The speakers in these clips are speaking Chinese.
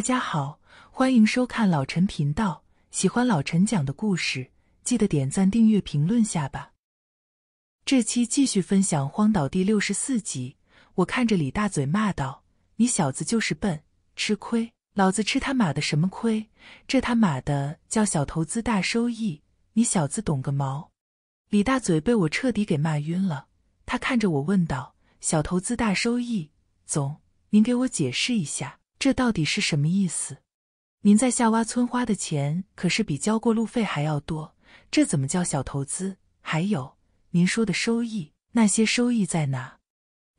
大家好，欢迎收看老陈频道。喜欢老陈讲的故事，记得点赞、订阅、评论下吧。这期继续分享《荒岛》第六十四集。我看着李大嘴骂道：“你小子就是笨，吃亏！老子吃他妈的什么亏？这他妈的叫小投资大收益，你小子懂个毛！”李大嘴被我彻底给骂晕了。他看着我问道：“小投资大收益，总您给我解释一下？”这到底是什么意思？您在下洼村花的钱可是比交过路费还要多，这怎么叫小投资？还有，您说的收益，那些收益在哪？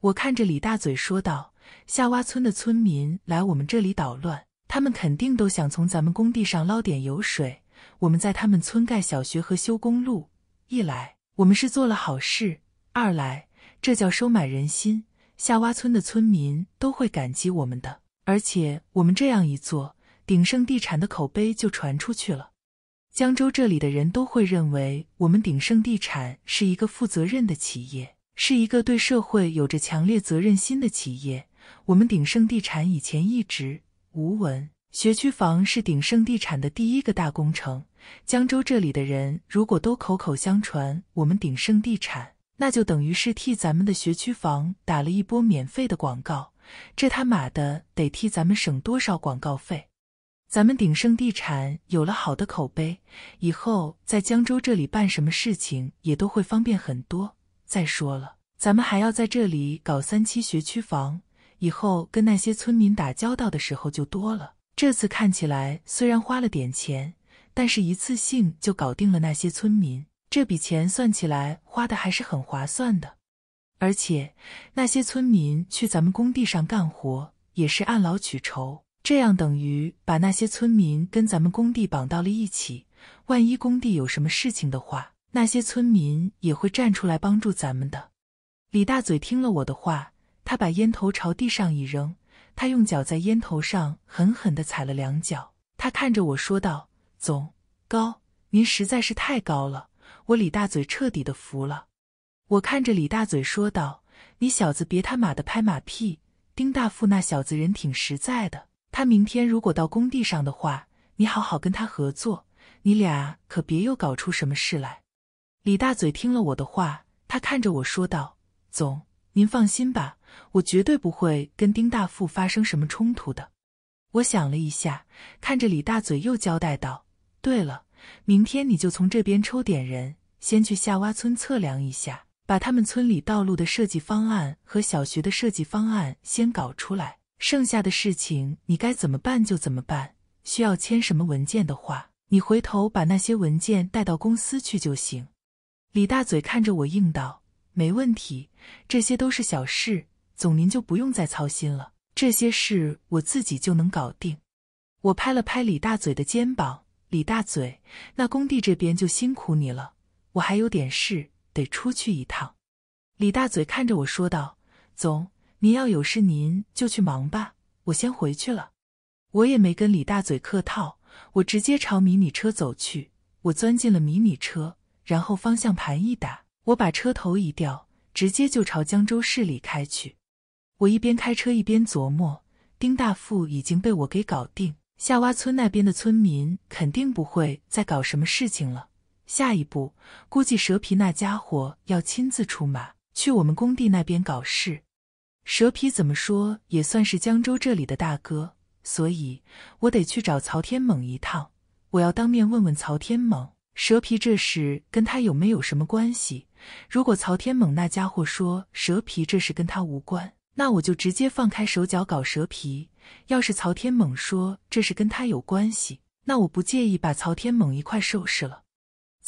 我看着李大嘴说道：“下洼村的村民来我们这里捣乱，他们肯定都想从咱们工地上捞点油水。我们在他们村盖小学和修公路，一来我们是做了好事，二来这叫收买人心，下洼村的村民都会感激我们的。”而且我们这样一做，鼎盛地产的口碑就传出去了。江州这里的人都会认为我们鼎盛地产是一个负责任的企业，是一个对社会有着强烈责任心的企业。我们鼎盛地产以前一直无闻，学区房是鼎盛地产的第一个大工程。江州这里的人如果都口口相传我们鼎盛地产，那就等于是替咱们的学区房打了一波免费的广告。这他妈的得替咱们省多少广告费！咱们鼎盛地产有了好的口碑，以后在江州这里办什么事情也都会方便很多。再说了，咱们还要在这里搞三期学区房，以后跟那些村民打交道的时候就多了。这次看起来虽然花了点钱，但是一次性就搞定了那些村民，这笔钱算起来花的还是很划算的。而且，那些村民去咱们工地上干活也是按劳取酬，这样等于把那些村民跟咱们工地绑到了一起。万一工地有什么事情的话，那些村民也会站出来帮助咱们的。李大嘴听了我的话，他把烟头朝地上一扔，他用脚在烟头上狠狠的踩了两脚。他看着我说道：“总高，您实在是太高了，我李大嘴彻底的服了。”我看着李大嘴说道：“你小子别他妈的拍马屁，丁大富那小子人挺实在的。他明天如果到工地上的话，你好好跟他合作，你俩可别又搞出什么事来。”李大嘴听了我的话，他看着我说道：“总，您放心吧，我绝对不会跟丁大富发生什么冲突的。”我想了一下，看着李大嘴又交代道：“对了，明天你就从这边抽点人，先去夏洼村测量一下。”把他们村里道路的设计方案和小学的设计方案先搞出来，剩下的事情你该怎么办就怎么办。需要签什么文件的话，你回头把那些文件带到公司去就行。李大嘴看着我应道：“没问题，这些都是小事，总您就不用再操心了，这些事我自己就能搞定。”我拍了拍李大嘴的肩膀：“李大嘴，那工地这边就辛苦你了。我还有点事。”得出去一趟，李大嘴看着我说道：“总，您要有事您就去忙吧，我先回去了。”我也没跟李大嘴客套，我直接朝迷你车走去。我钻进了迷你车，然后方向盘一打，我把车头一掉，直接就朝江州市里开去。我一边开车一边琢磨，丁大富已经被我给搞定，夏洼村那边的村民肯定不会再搞什么事情了。下一步估计蛇皮那家伙要亲自出马去我们工地那边搞事。蛇皮怎么说也算是江州这里的大哥，所以我得去找曹天猛一趟。我要当面问问曹天猛，蛇皮这事跟他有没有什么关系？如果曹天猛那家伙说蛇皮这事跟他无关，那我就直接放开手脚搞蛇皮。要是曹天猛说这事跟他有关系，那我不介意把曹天猛一块收拾了。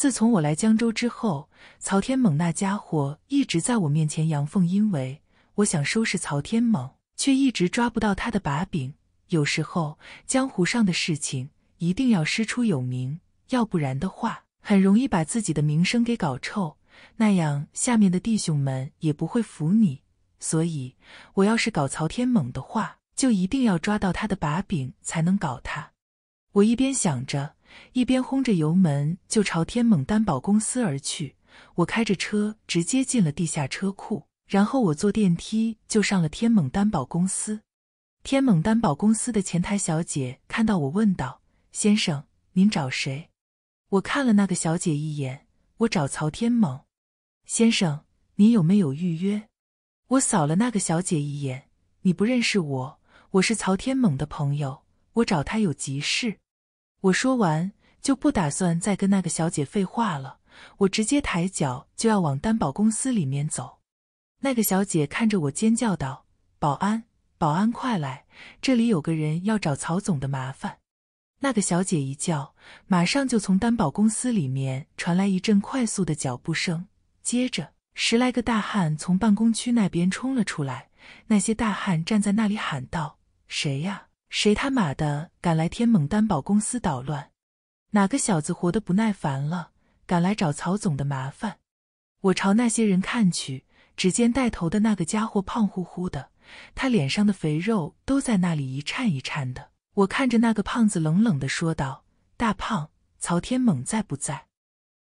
自从我来江州之后，曹天猛那家伙一直在我面前阳奉阴违。我想收拾曹天猛，却一直抓不到他的把柄。有时候，江湖上的事情一定要师出有名，要不然的话，很容易把自己的名声给搞臭，那样下面的弟兄们也不会服你。所以，我要是搞曹天猛的话，就一定要抓到他的把柄，才能搞他。我一边想着。一边轰着油门就朝天猛担保公司而去。我开着车直接进了地下车库，然后我坐电梯就上了天猛担保公司。天猛担保公司的前台小姐看到我，问道：“先生，您找谁？”我看了那个小姐一眼，我找曹天猛。先生，您有没有预约？我扫了那个小姐一眼，你不认识我，我是曹天猛的朋友，我找他有急事。我说完就不打算再跟那个小姐废话了，我直接抬脚就要往担保公司里面走。那个小姐看着我尖叫道：“保安，保安，快来，这里有个人要找曹总的麻烦！”那个小姐一叫，马上就从担保公司里面传来一阵快速的脚步声，接着十来个大汉从办公区那边冲了出来。那些大汉站在那里喊道：“谁呀？”谁他妈的敢来天猛担保公司捣乱？哪个小子活得不耐烦了，敢来找曹总的麻烦？我朝那些人看去，只见带头的那个家伙胖乎乎的，他脸上的肥肉都在那里一颤一颤的。我看着那个胖子，冷冷的说道：“大胖，曹天猛在不在？”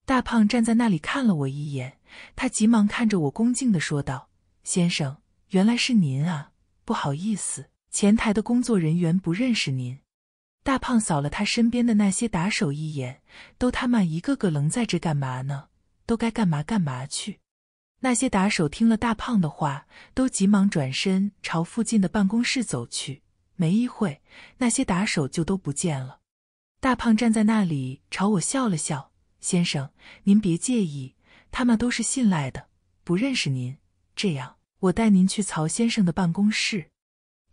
大胖站在那里看了我一眼，他急忙看着我，恭敬的说道：“先生，原来是您啊，不好意思。”前台的工作人员不认识您，大胖扫了他身边的那些打手一眼，都他妈一个个愣在这干嘛呢？都该干嘛干嘛去。那些打手听了大胖的话，都急忙转身朝附近的办公室走去。没一会，那些打手就都不见了。大胖站在那里朝我笑了笑：“先生，您别介意，他们都是信赖的，不认识您。这样，我带您去曹先生的办公室。”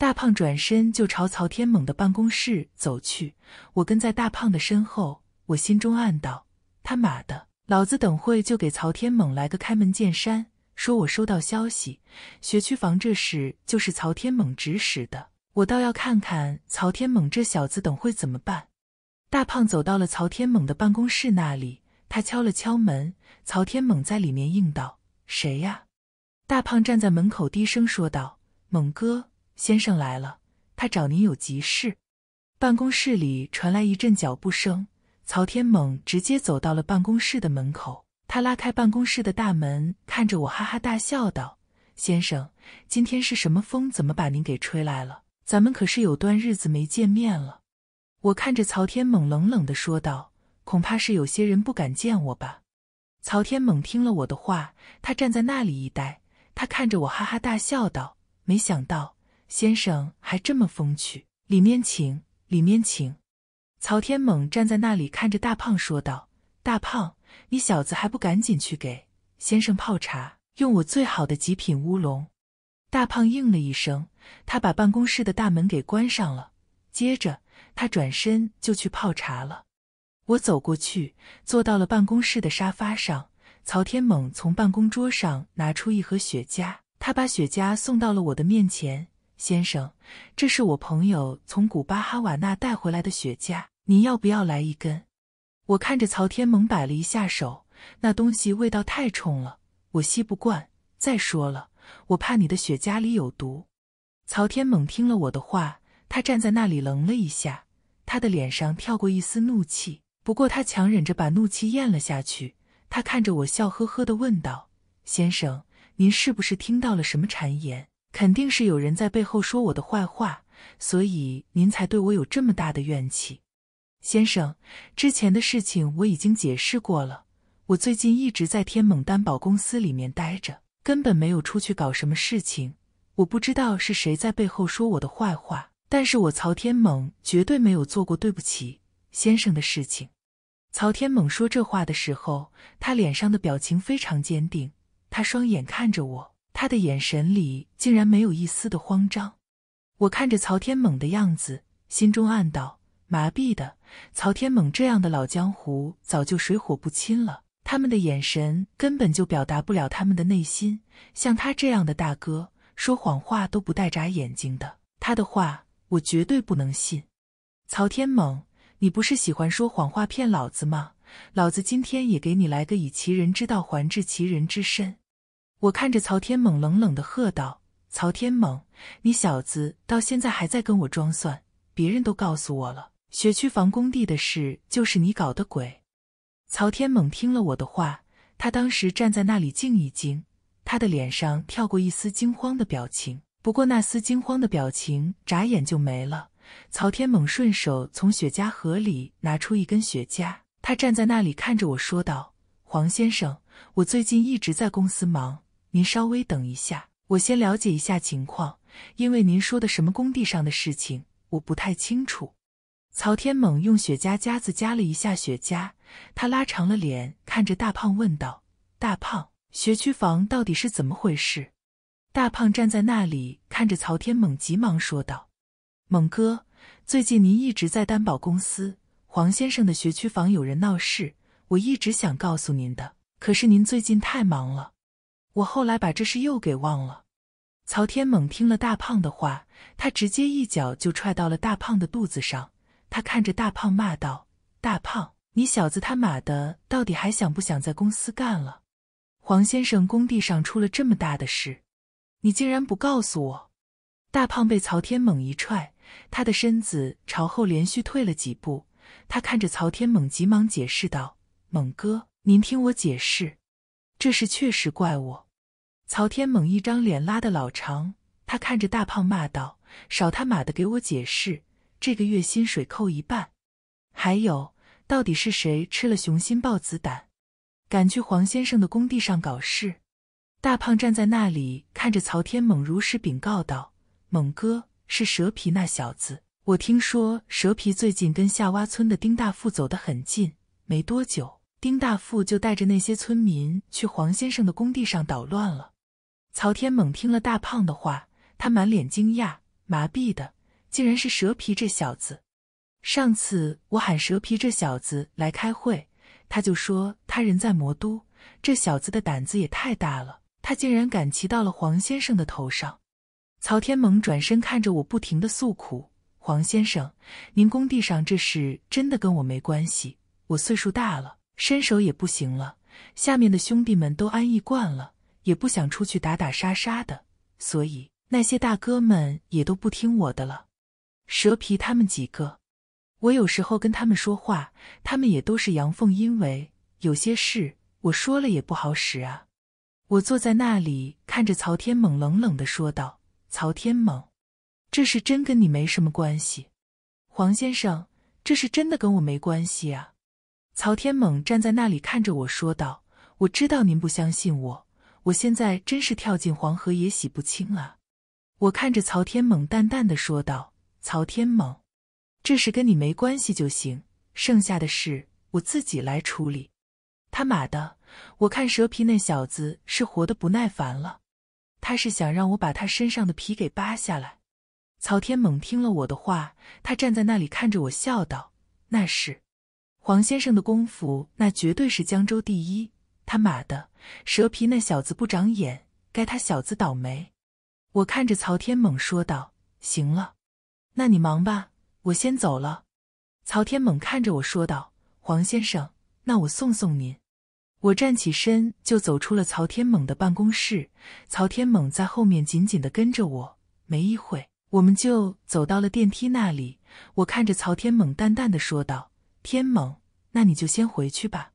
大胖转身就朝曹天猛的办公室走去，我跟在大胖的身后。我心中暗道：“他妈的，老子等会就给曹天猛来个开门见山，说我收到消息，学区房这事就是曹天猛指使的。我倒要看看曹天猛这小子等会怎么办。”大胖走到了曹天猛的办公室那里，他敲了敲门。曹天猛在里面应道：“谁呀？”大胖站在门口低声说道：“猛哥。”先生来了，他找您有急事。办公室里传来一阵脚步声，曹天猛直接走到了办公室的门口。他拉开办公室的大门，看着我，哈哈大笑道：“先生，今天是什么风，怎么把您给吹来了？咱们可是有段日子没见面了。”我看着曹天猛，冷冷地说道：“恐怕是有些人不敢见我吧。”曹天猛听了我的话，他站在那里一呆，他看着我，哈哈大笑道：“没想到。”先生还这么风趣，里面请，里面请。曹天猛站在那里看着大胖说道：“大胖，你小子还不赶紧去给先生泡茶，用我最好的极品乌龙。”大胖应了一声，他把办公室的大门给关上了，接着他转身就去泡茶了。我走过去坐到了办公室的沙发上，曹天猛从办公桌上拿出一盒雪茄，他把雪茄送到了我的面前。先生，这是我朋友从古巴哈瓦那带回来的雪茄，您要不要来一根？我看着曹天猛摆了一下手，那东西味道太冲了，我吸不惯。再说了，我怕你的雪茄里有毒。曹天猛听了我的话，他站在那里愣了一下，他的脸上跳过一丝怒气，不过他强忍着把怒气咽了下去。他看着我笑呵呵的问道：“先生，您是不是听到了什么谗言？”肯定是有人在背后说我的坏话，所以您才对我有这么大的怨气，先生。之前的事情我已经解释过了，我最近一直在天猛担保公司里面待着，根本没有出去搞什么事情。我不知道是谁在背后说我的坏话，但是我曹天猛绝对没有做过对不起先生的事情。曹天猛说这话的时候，他脸上的表情非常坚定，他双眼看着我。他的眼神里竟然没有一丝的慌张，我看着曹天猛的样子，心中暗道：麻痹的，曹天猛这样的老江湖早就水火不侵了。他们的眼神根本就表达不了他们的内心。像他这样的大哥，说谎话都不带眨眼睛的，他的话我绝对不能信。曹天猛，你不是喜欢说谎话骗老子吗？老子今天也给你来个以其人之道还治其人之身。我看着曹天猛，冷冷的喝道：“曹天猛，你小子到现在还在跟我装蒜？别人都告诉我了，学区房工地的事就是你搞的鬼。”曹天猛听了我的话，他当时站在那里静一静，他的脸上跳过一丝惊慌的表情，不过那丝惊慌的表情眨眼就没了。曹天猛顺手从雪茄盒里拿出一根雪茄，他站在那里看着我说道：“黄先生，我最近一直在公司忙。”您稍微等一下，我先了解一下情况。因为您说的什么工地上的事情，我不太清楚。曹天猛用雪茄夹子夹了一下雪茄，他拉长了脸看着大胖问道：“大胖，学区房到底是怎么回事？”大胖站在那里看着曹天猛，急忙说道：“猛哥，最近您一直在担保公司，黄先生的学区房有人闹事，我一直想告诉您的，可是您最近太忙了。”我后来把这事又给忘了。曹天猛听了大胖的话，他直接一脚就踹到了大胖的肚子上。他看着大胖骂道：“大胖，你小子他妈的到底还想不想在公司干了？黄先生工地上出了这么大的事，你竟然不告诉我！”大胖被曹天猛一踹，他的身子朝后连续退了几步。他看着曹天猛，急忙解释道：“猛哥，您听我解释。”这事确实怪我。曹天猛一张脸拉的老长，他看着大胖骂道：“少他妈的给我解释！这个月薪水扣一半，还有，到底是谁吃了雄心豹子胆，敢去黄先生的工地上搞事？”大胖站在那里看着曹天猛，如实禀告道：“猛哥，是蛇皮那小子。我听说蛇皮最近跟夏洼村的丁大富走得很近，没多久。”丁大富就带着那些村民去黄先生的工地上捣乱了。曹天猛听了大胖的话，他满脸惊讶，麻痹的，竟然是蛇皮这小子！上次我喊蛇皮这小子来开会，他就说他人在魔都。这小子的胆子也太大了，他竟然敢骑到了黄先生的头上！曹天猛转身看着我，不停的诉苦：“黄先生，您工地上这事真的跟我没关系，我岁数大了。”身手也不行了，下面的兄弟们都安逸惯了，也不想出去打打杀杀的，所以那些大哥们也都不听我的了。蛇皮他们几个，我有时候跟他们说话，他们也都是阳奉阴违，有些事我说了也不好使啊。我坐在那里看着曹天猛，冷冷的说道：“曹天猛，这是真跟你没什么关系。黄先生，这是真的跟我没关系啊。”曹天猛站在那里看着我说道：“我知道您不相信我，我现在真是跳进黄河也洗不清了。”我看着曹天猛，淡淡的说道：“曹天猛，这事跟你没关系就行，剩下的事我自己来处理。”他妈的，我看蛇皮那小子是活的不耐烦了，他是想让我把他身上的皮给扒下来。曹天猛听了我的话，他站在那里看着我笑道：“那是。”黄先生的功夫那绝对是江州第一。他妈的，蛇皮那小子不长眼，该他小子倒霉。我看着曹天猛说道：“行了，那你忙吧，我先走了。”曹天猛看着我说道：“黄先生，那我送送您。”我站起身就走出了曹天猛的办公室。曹天猛在后面紧紧的跟着我。没一会，我们就走到了电梯那里。我看着曹天猛淡淡的说道。天猛，那你就先回去吧，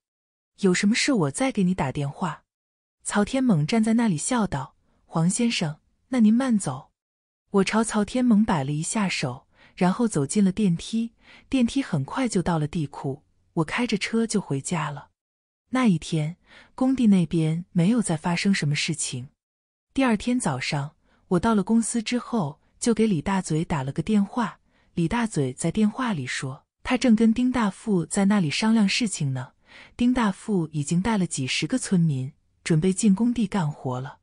有什么事我再给你打电话。曹天猛站在那里笑道：“黄先生，那您慢走。”我朝曹天猛摆了一下手，然后走进了电梯。电梯很快就到了地库，我开着车就回家了。那一天，工地那边没有再发生什么事情。第二天早上，我到了公司之后，就给李大嘴打了个电话。李大嘴在电话里说。他正跟丁大富在那里商量事情呢。丁大富已经带了几十个村民，准备进工地干活了。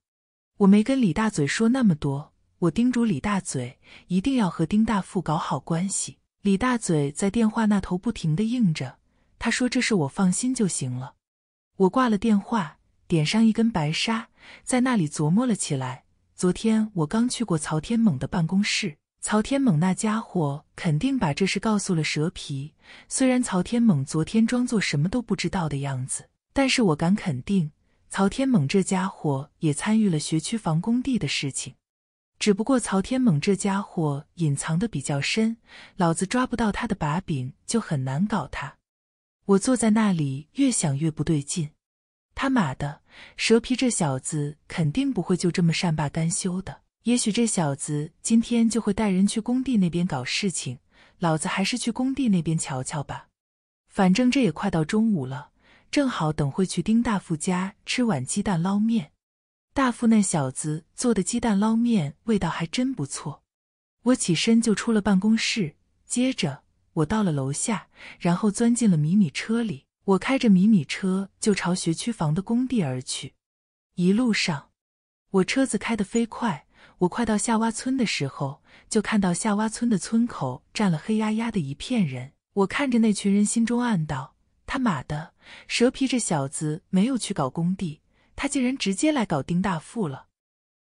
我没跟李大嘴说那么多，我叮嘱李大嘴一定要和丁大富搞好关系。李大嘴在电话那头不停地应着，他说：“这事我放心就行了。”我挂了电话，点上一根白沙，在那里琢磨了起来。昨天我刚去过曹天猛的办公室。曹天猛那家伙肯定把这事告诉了蛇皮。虽然曹天猛昨天装作什么都不知道的样子，但是我敢肯定，曹天猛这家伙也参与了学区房工地的事情。只不过曹天猛这家伙隐藏的比较深，老子抓不到他的把柄就很难搞他。我坐在那里越想越不对劲，他妈的，蛇皮这小子肯定不会就这么善罢甘休的。也许这小子今天就会带人去工地那边搞事情，老子还是去工地那边瞧瞧吧。反正这也快到中午了，正好等会去丁大富家吃碗鸡蛋捞面。大富那小子做的鸡蛋捞面味道还真不错。我起身就出了办公室，接着我到了楼下，然后钻进了迷你车里。我开着迷你车就朝学区房的工地而去。一路上，我车子开得飞快。我快到夏洼村的时候，就看到夏洼村的村口站了黑压压的一片人。我看着那群人，心中暗道：“他妈的，蛇皮这小子没有去搞工地，他竟然直接来搞丁大富了！”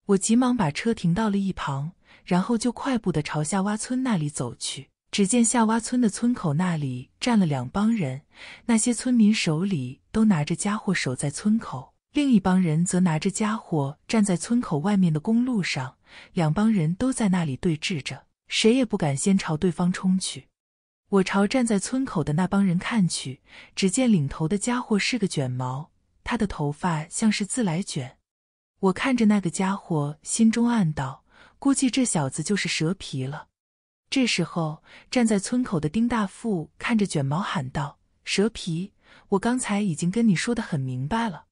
我急忙把车停到了一旁，然后就快步的朝夏洼村那里走去。只见夏洼村的村口那里站了两帮人，那些村民手里都拿着家伙守在村口。另一帮人则拿着家伙站在村口外面的公路上，两帮人都在那里对峙着，谁也不敢先朝对方冲去。我朝站在村口的那帮人看去，只见领头的家伙是个卷毛，他的头发像是自来卷。我看着那个家伙，心中暗道：估计这小子就是蛇皮了。这时候，站在村口的丁大富看着卷毛喊道：“蛇皮，我刚才已经跟你说的很明白了。”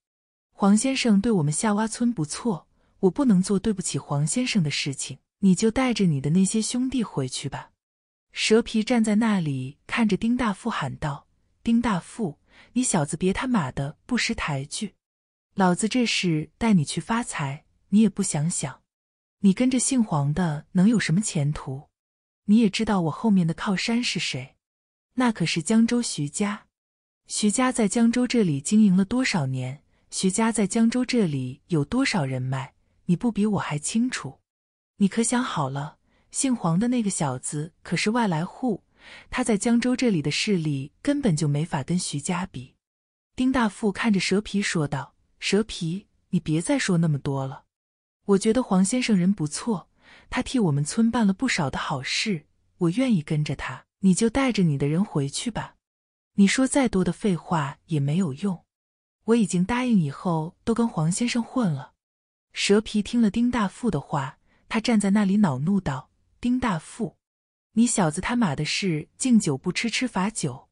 黄先生对我们夏洼村不错，我不能做对不起黄先生的事情。你就带着你的那些兄弟回去吧。蛇皮站在那里看着丁大富喊道：“丁大富，你小子别他妈的不识抬举！老子这是带你去发财，你也不想想，你跟着姓黄的能有什么前途？你也知道我后面的靠山是谁，那可是江州徐家。徐家在江州这里经营了多少年？”徐家在江州这里有多少人脉，你不比我还清楚？你可想好了，姓黄的那个小子可是外来户，他在江州这里的势力根本就没法跟徐家比。丁大富看着蛇皮说道：“蛇皮，你别再说那么多了。我觉得黄先生人不错，他替我们村办了不少的好事，我愿意跟着他。你就带着你的人回去吧，你说再多的废话也没有用。”我已经答应以后都跟黄先生混了。蛇皮听了丁大富的话，他站在那里恼怒道：“丁大富，你小子他妈的是敬酒不吃吃罚酒！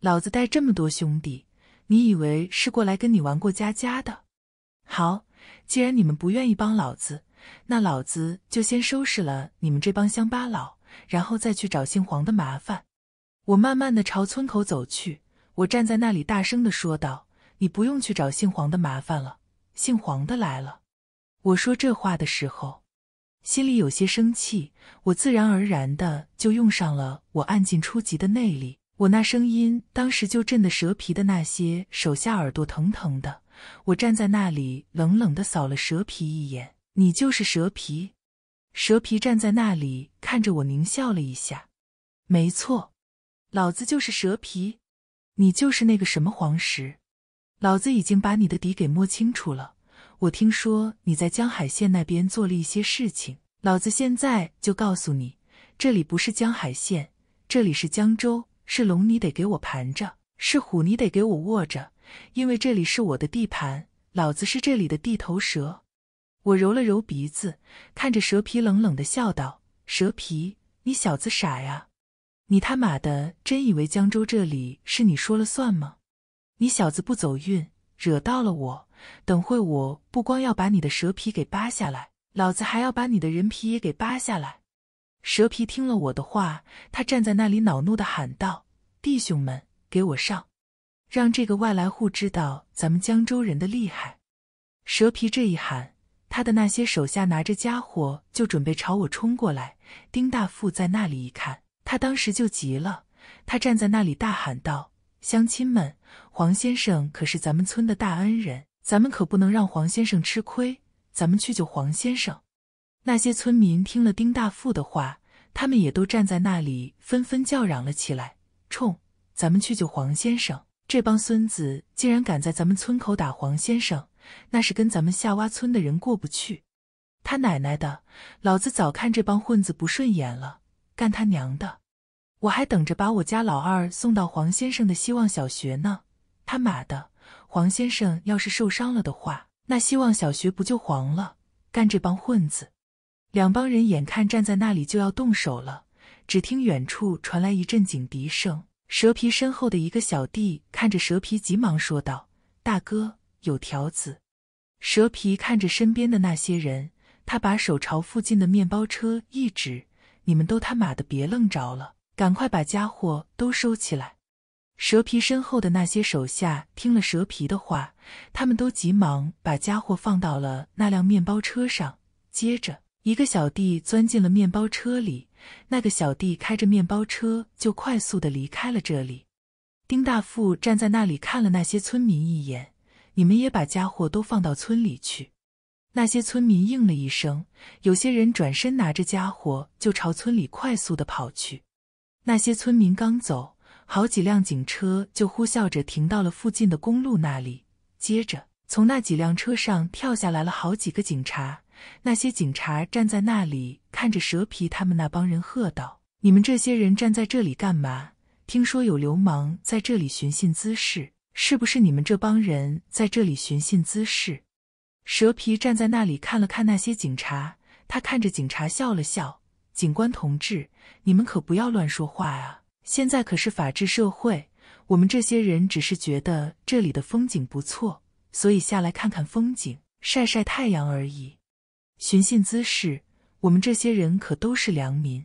老子带这么多兄弟，你以为是过来跟你玩过家家的？好，既然你们不愿意帮老子，那老子就先收拾了你们这帮乡巴佬，然后再去找姓黄的麻烦。”我慢慢的朝村口走去，我站在那里大声的说道。你不用去找姓黄的麻烦了。姓黄的来了。我说这话的时候，心里有些生气，我自然而然的就用上了我暗劲初级的内力。我那声音当时就震得蛇皮的那些手下耳朵疼疼的。我站在那里冷冷的扫了蛇皮一眼：“你就是蛇皮。”蛇皮站在那里看着我狞笑了一下：“没错，老子就是蛇皮，你就是那个什么黄石。”老子已经把你的底给摸清楚了。我听说你在江海县那边做了一些事情。老子现在就告诉你，这里不是江海县，这里是江州。是龙，你得给我盘着；是虎，你得给我卧着。因为这里是我的地盘，老子是这里的地头蛇。我揉了揉鼻子，看着蛇皮冷冷的笑道：“蛇皮，你小子傻呀？你他妈的真以为江州这里是你说了算吗？”你小子不走运，惹到了我。等会我不光要把你的蛇皮给扒下来，老子还要把你的人皮也给扒下来。蛇皮听了我的话，他站在那里恼怒地喊道：“弟兄们，给我上！让这个外来户知道咱们江州人的厉害！”蛇皮这一喊，他的那些手下拿着家伙就准备朝我冲过来。丁大富在那里一看，他当时就急了，他站在那里大喊道：“乡亲们！”黄先生可是咱们村的大恩人，咱们可不能让黄先生吃亏。咱们去救黄先生！那些村民听了丁大富的话，他们也都站在那里，纷纷叫嚷了起来：“冲！咱们去救黄先生！这帮孙子竟然敢在咱们村口打黄先生，那是跟咱们下洼村的人过不去！他奶奶的老子早看这帮混子不顺眼了，干他娘的！我还等着把我家老二送到黄先生的希望小学呢！”他妈的，黄先生要是受伤了的话，那希望小学不就黄了？干这帮混子！两帮人眼看站在那里就要动手了，只听远处传来一阵警笛声。蛇皮身后的一个小弟看着蛇皮，急忙说道：“大哥，有条子。”蛇皮看着身边的那些人，他把手朝附近的面包车一指：“你们都他妈的别愣着了，赶快把家伙都收起来。”蛇皮身后的那些手下听了蛇皮的话，他们都急忙把家伙放到了那辆面包车上。接着，一个小弟钻进了面包车里，那个小弟开着面包车就快速的离开了这里。丁大富站在那里看了那些村民一眼：“你们也把家伙都放到村里去。”那些村民应了一声，有些人转身拿着家伙就朝村里快速的跑去。那些村民刚走。好几辆警车就呼啸着停到了附近的公路那里，接着从那几辆车上跳下来了好几个警察。那些警察站在那里看着蛇皮他们那帮人，喝道：“你们这些人站在这里干嘛？听说有流氓在这里寻衅滋事，是不是你们这帮人在这里寻衅滋事？”蛇皮站在那里看了看那些警察，他看着警察笑了笑：“警官同志，你们可不要乱说话啊。”现在可是法治社会，我们这些人只是觉得这里的风景不错，所以下来看看风景，晒晒太阳而已。寻衅滋事，我们这些人可都是良民。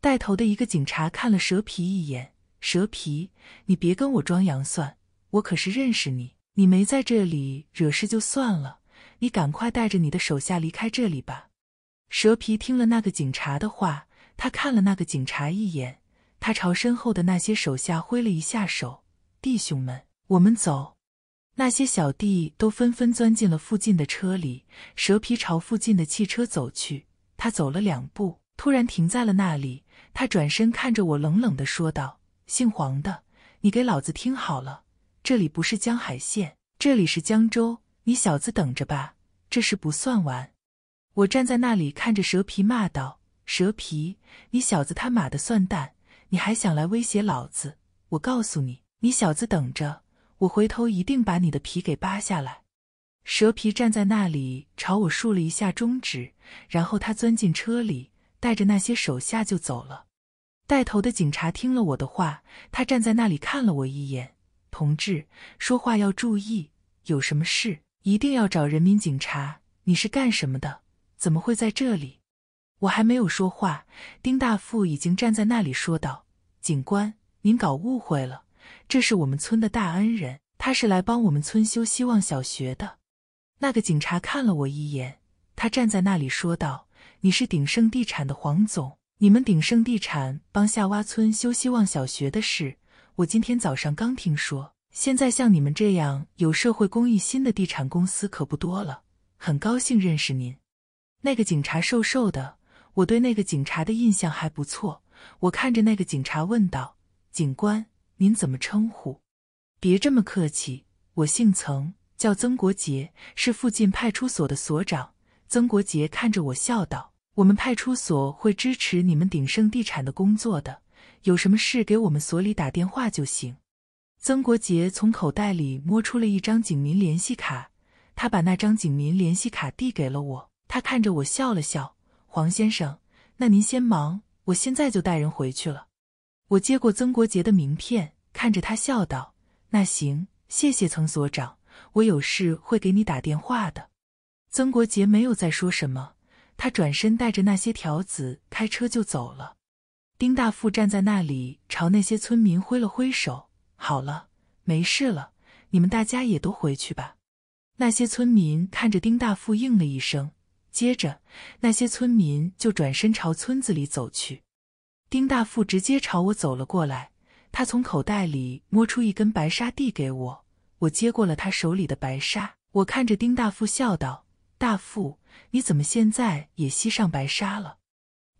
带头的一个警察看了蛇皮一眼：“蛇皮，你别跟我装洋蒜，我可是认识你。你没在这里惹事就算了，你赶快带着你的手下离开这里吧。”蛇皮听了那个警察的话，他看了那个警察一眼。他朝身后的那些手下挥了一下手，弟兄们，我们走。那些小弟都纷纷钻进了附近的车里。蛇皮朝附近的汽车走去，他走了两步，突然停在了那里。他转身看着我，冷冷的说道：“姓黄的，你给老子听好了，这里不是江海县，这里是江州。你小子等着吧，这事不算完。”我站在那里看着蛇皮骂道：“蛇皮，你小子他妈的算蛋！”你还想来威胁老子？我告诉你，你小子等着，我回头一定把你的皮给扒下来。蛇皮站在那里，朝我竖了一下中指，然后他钻进车里，带着那些手下就走了。带头的警察听了我的话，他站在那里看了我一眼：“同志，说话要注意，有什么事一定要找人民警察。你是干什么的？怎么会在这里？”我还没有说话，丁大富已经站在那里说道：“警官，您搞误会了，这是我们村的大恩人，他是来帮我们村修希望小学的。”那个警察看了我一眼，他站在那里说道：“你是鼎盛地产的黄总，你们鼎盛地产帮夏洼村修希望小学的事，我今天早上刚听说。现在像你们这样有社会公益心的地产公司可不多了，很高兴认识您。”那个警察瘦瘦的。我对那个警察的印象还不错。我看着那个警察问道：“警官，您怎么称呼？”“别这么客气，我姓曾，叫曾国杰，是附近派出所的所长。”曾国杰看着我笑道：“我们派出所会支持你们鼎盛地产的工作的，有什么事给我们所里打电话就行。”曾国杰从口袋里摸出了一张警民联系卡，他把那张警民联系卡递给了我，他看着我笑了笑。黄先生，那您先忙，我现在就带人回去了。我接过曾国杰的名片，看着他笑道：“那行，谢谢曾所长，我有事会给你打电话的。”曾国杰没有再说什么，他转身带着那些条子开车就走了。丁大富站在那里，朝那些村民挥了挥手：“好了，没事了，你们大家也都回去吧。”那些村民看着丁大富，应了一声。接着，那些村民就转身朝村子里走去。丁大富直接朝我走了过来，他从口袋里摸出一根白沙递给我。我接过了他手里的白沙，我看着丁大富笑道：“大富，你怎么现在也吸上白沙了？”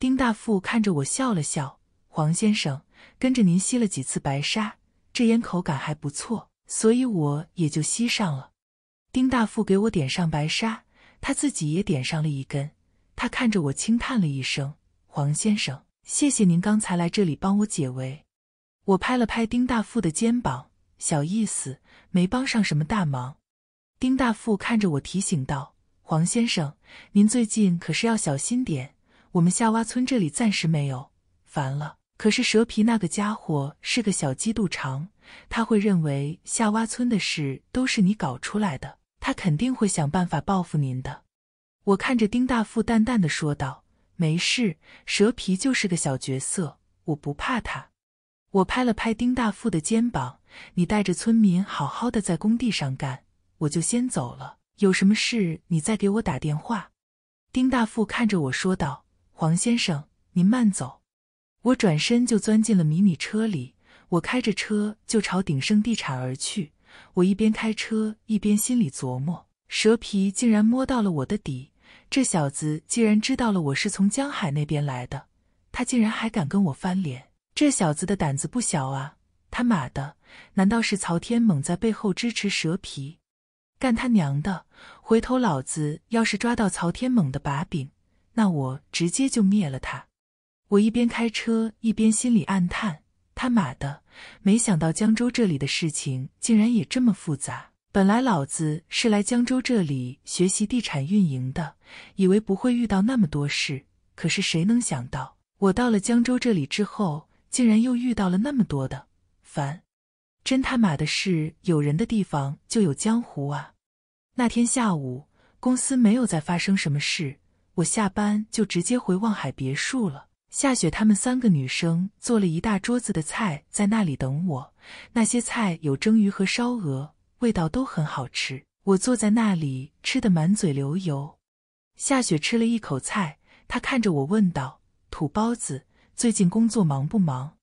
丁大富看着我笑了笑：“黄先生，跟着您吸了几次白沙，这烟口感还不错，所以我也就吸上了。”丁大富给我点上白沙。他自己也点上了一根，他看着我轻叹了一声：“黄先生，谢谢您刚才来这里帮我解围。”我拍了拍丁大富的肩膀：“小意思，没帮上什么大忙。”丁大富看着我提醒道：“黄先生，您最近可是要小心点，我们夏洼村这里暂时没有。烦了，可是蛇皮那个家伙是个小鸡肚肠，他会认为夏洼村的事都是你搞出来的。”他肯定会想办法报复您的，我看着丁大富淡淡的说道：“没事，蛇皮就是个小角色，我不怕他。”我拍了拍丁大富的肩膀：“你带着村民好好的在工地上干，我就先走了。有什么事你再给我打电话。”丁大富看着我说道：“黄先生，您慢走。”我转身就钻进了迷你车里，我开着车就朝鼎盛地产而去。我一边开车一边心里琢磨，蛇皮竟然摸到了我的底。这小子既然知道了我是从江海那边来的，他竟然还敢跟我翻脸，这小子的胆子不小啊！他妈的，难道是曹天猛在背后支持蛇皮？干他娘的！回头老子要是抓到曹天猛的把柄，那我直接就灭了他。我一边开车一边心里暗叹，他妈的！没想到江州这里的事情竟然也这么复杂。本来老子是来江州这里学习地产运营的，以为不会遇到那么多事。可是谁能想到，我到了江州这里之后，竟然又遇到了那么多的烦。真他妈的是，有人的地方就有江湖啊！那天下午，公司没有再发生什么事，我下班就直接回望海别墅了。夏雪她们三个女生做了一大桌子的菜，在那里等我。那些菜有蒸鱼和烧鹅，味道都很好吃。我坐在那里吃的满嘴流油。夏雪吃了一口菜，她看着我问道：“土包子，最近工作忙不忙？”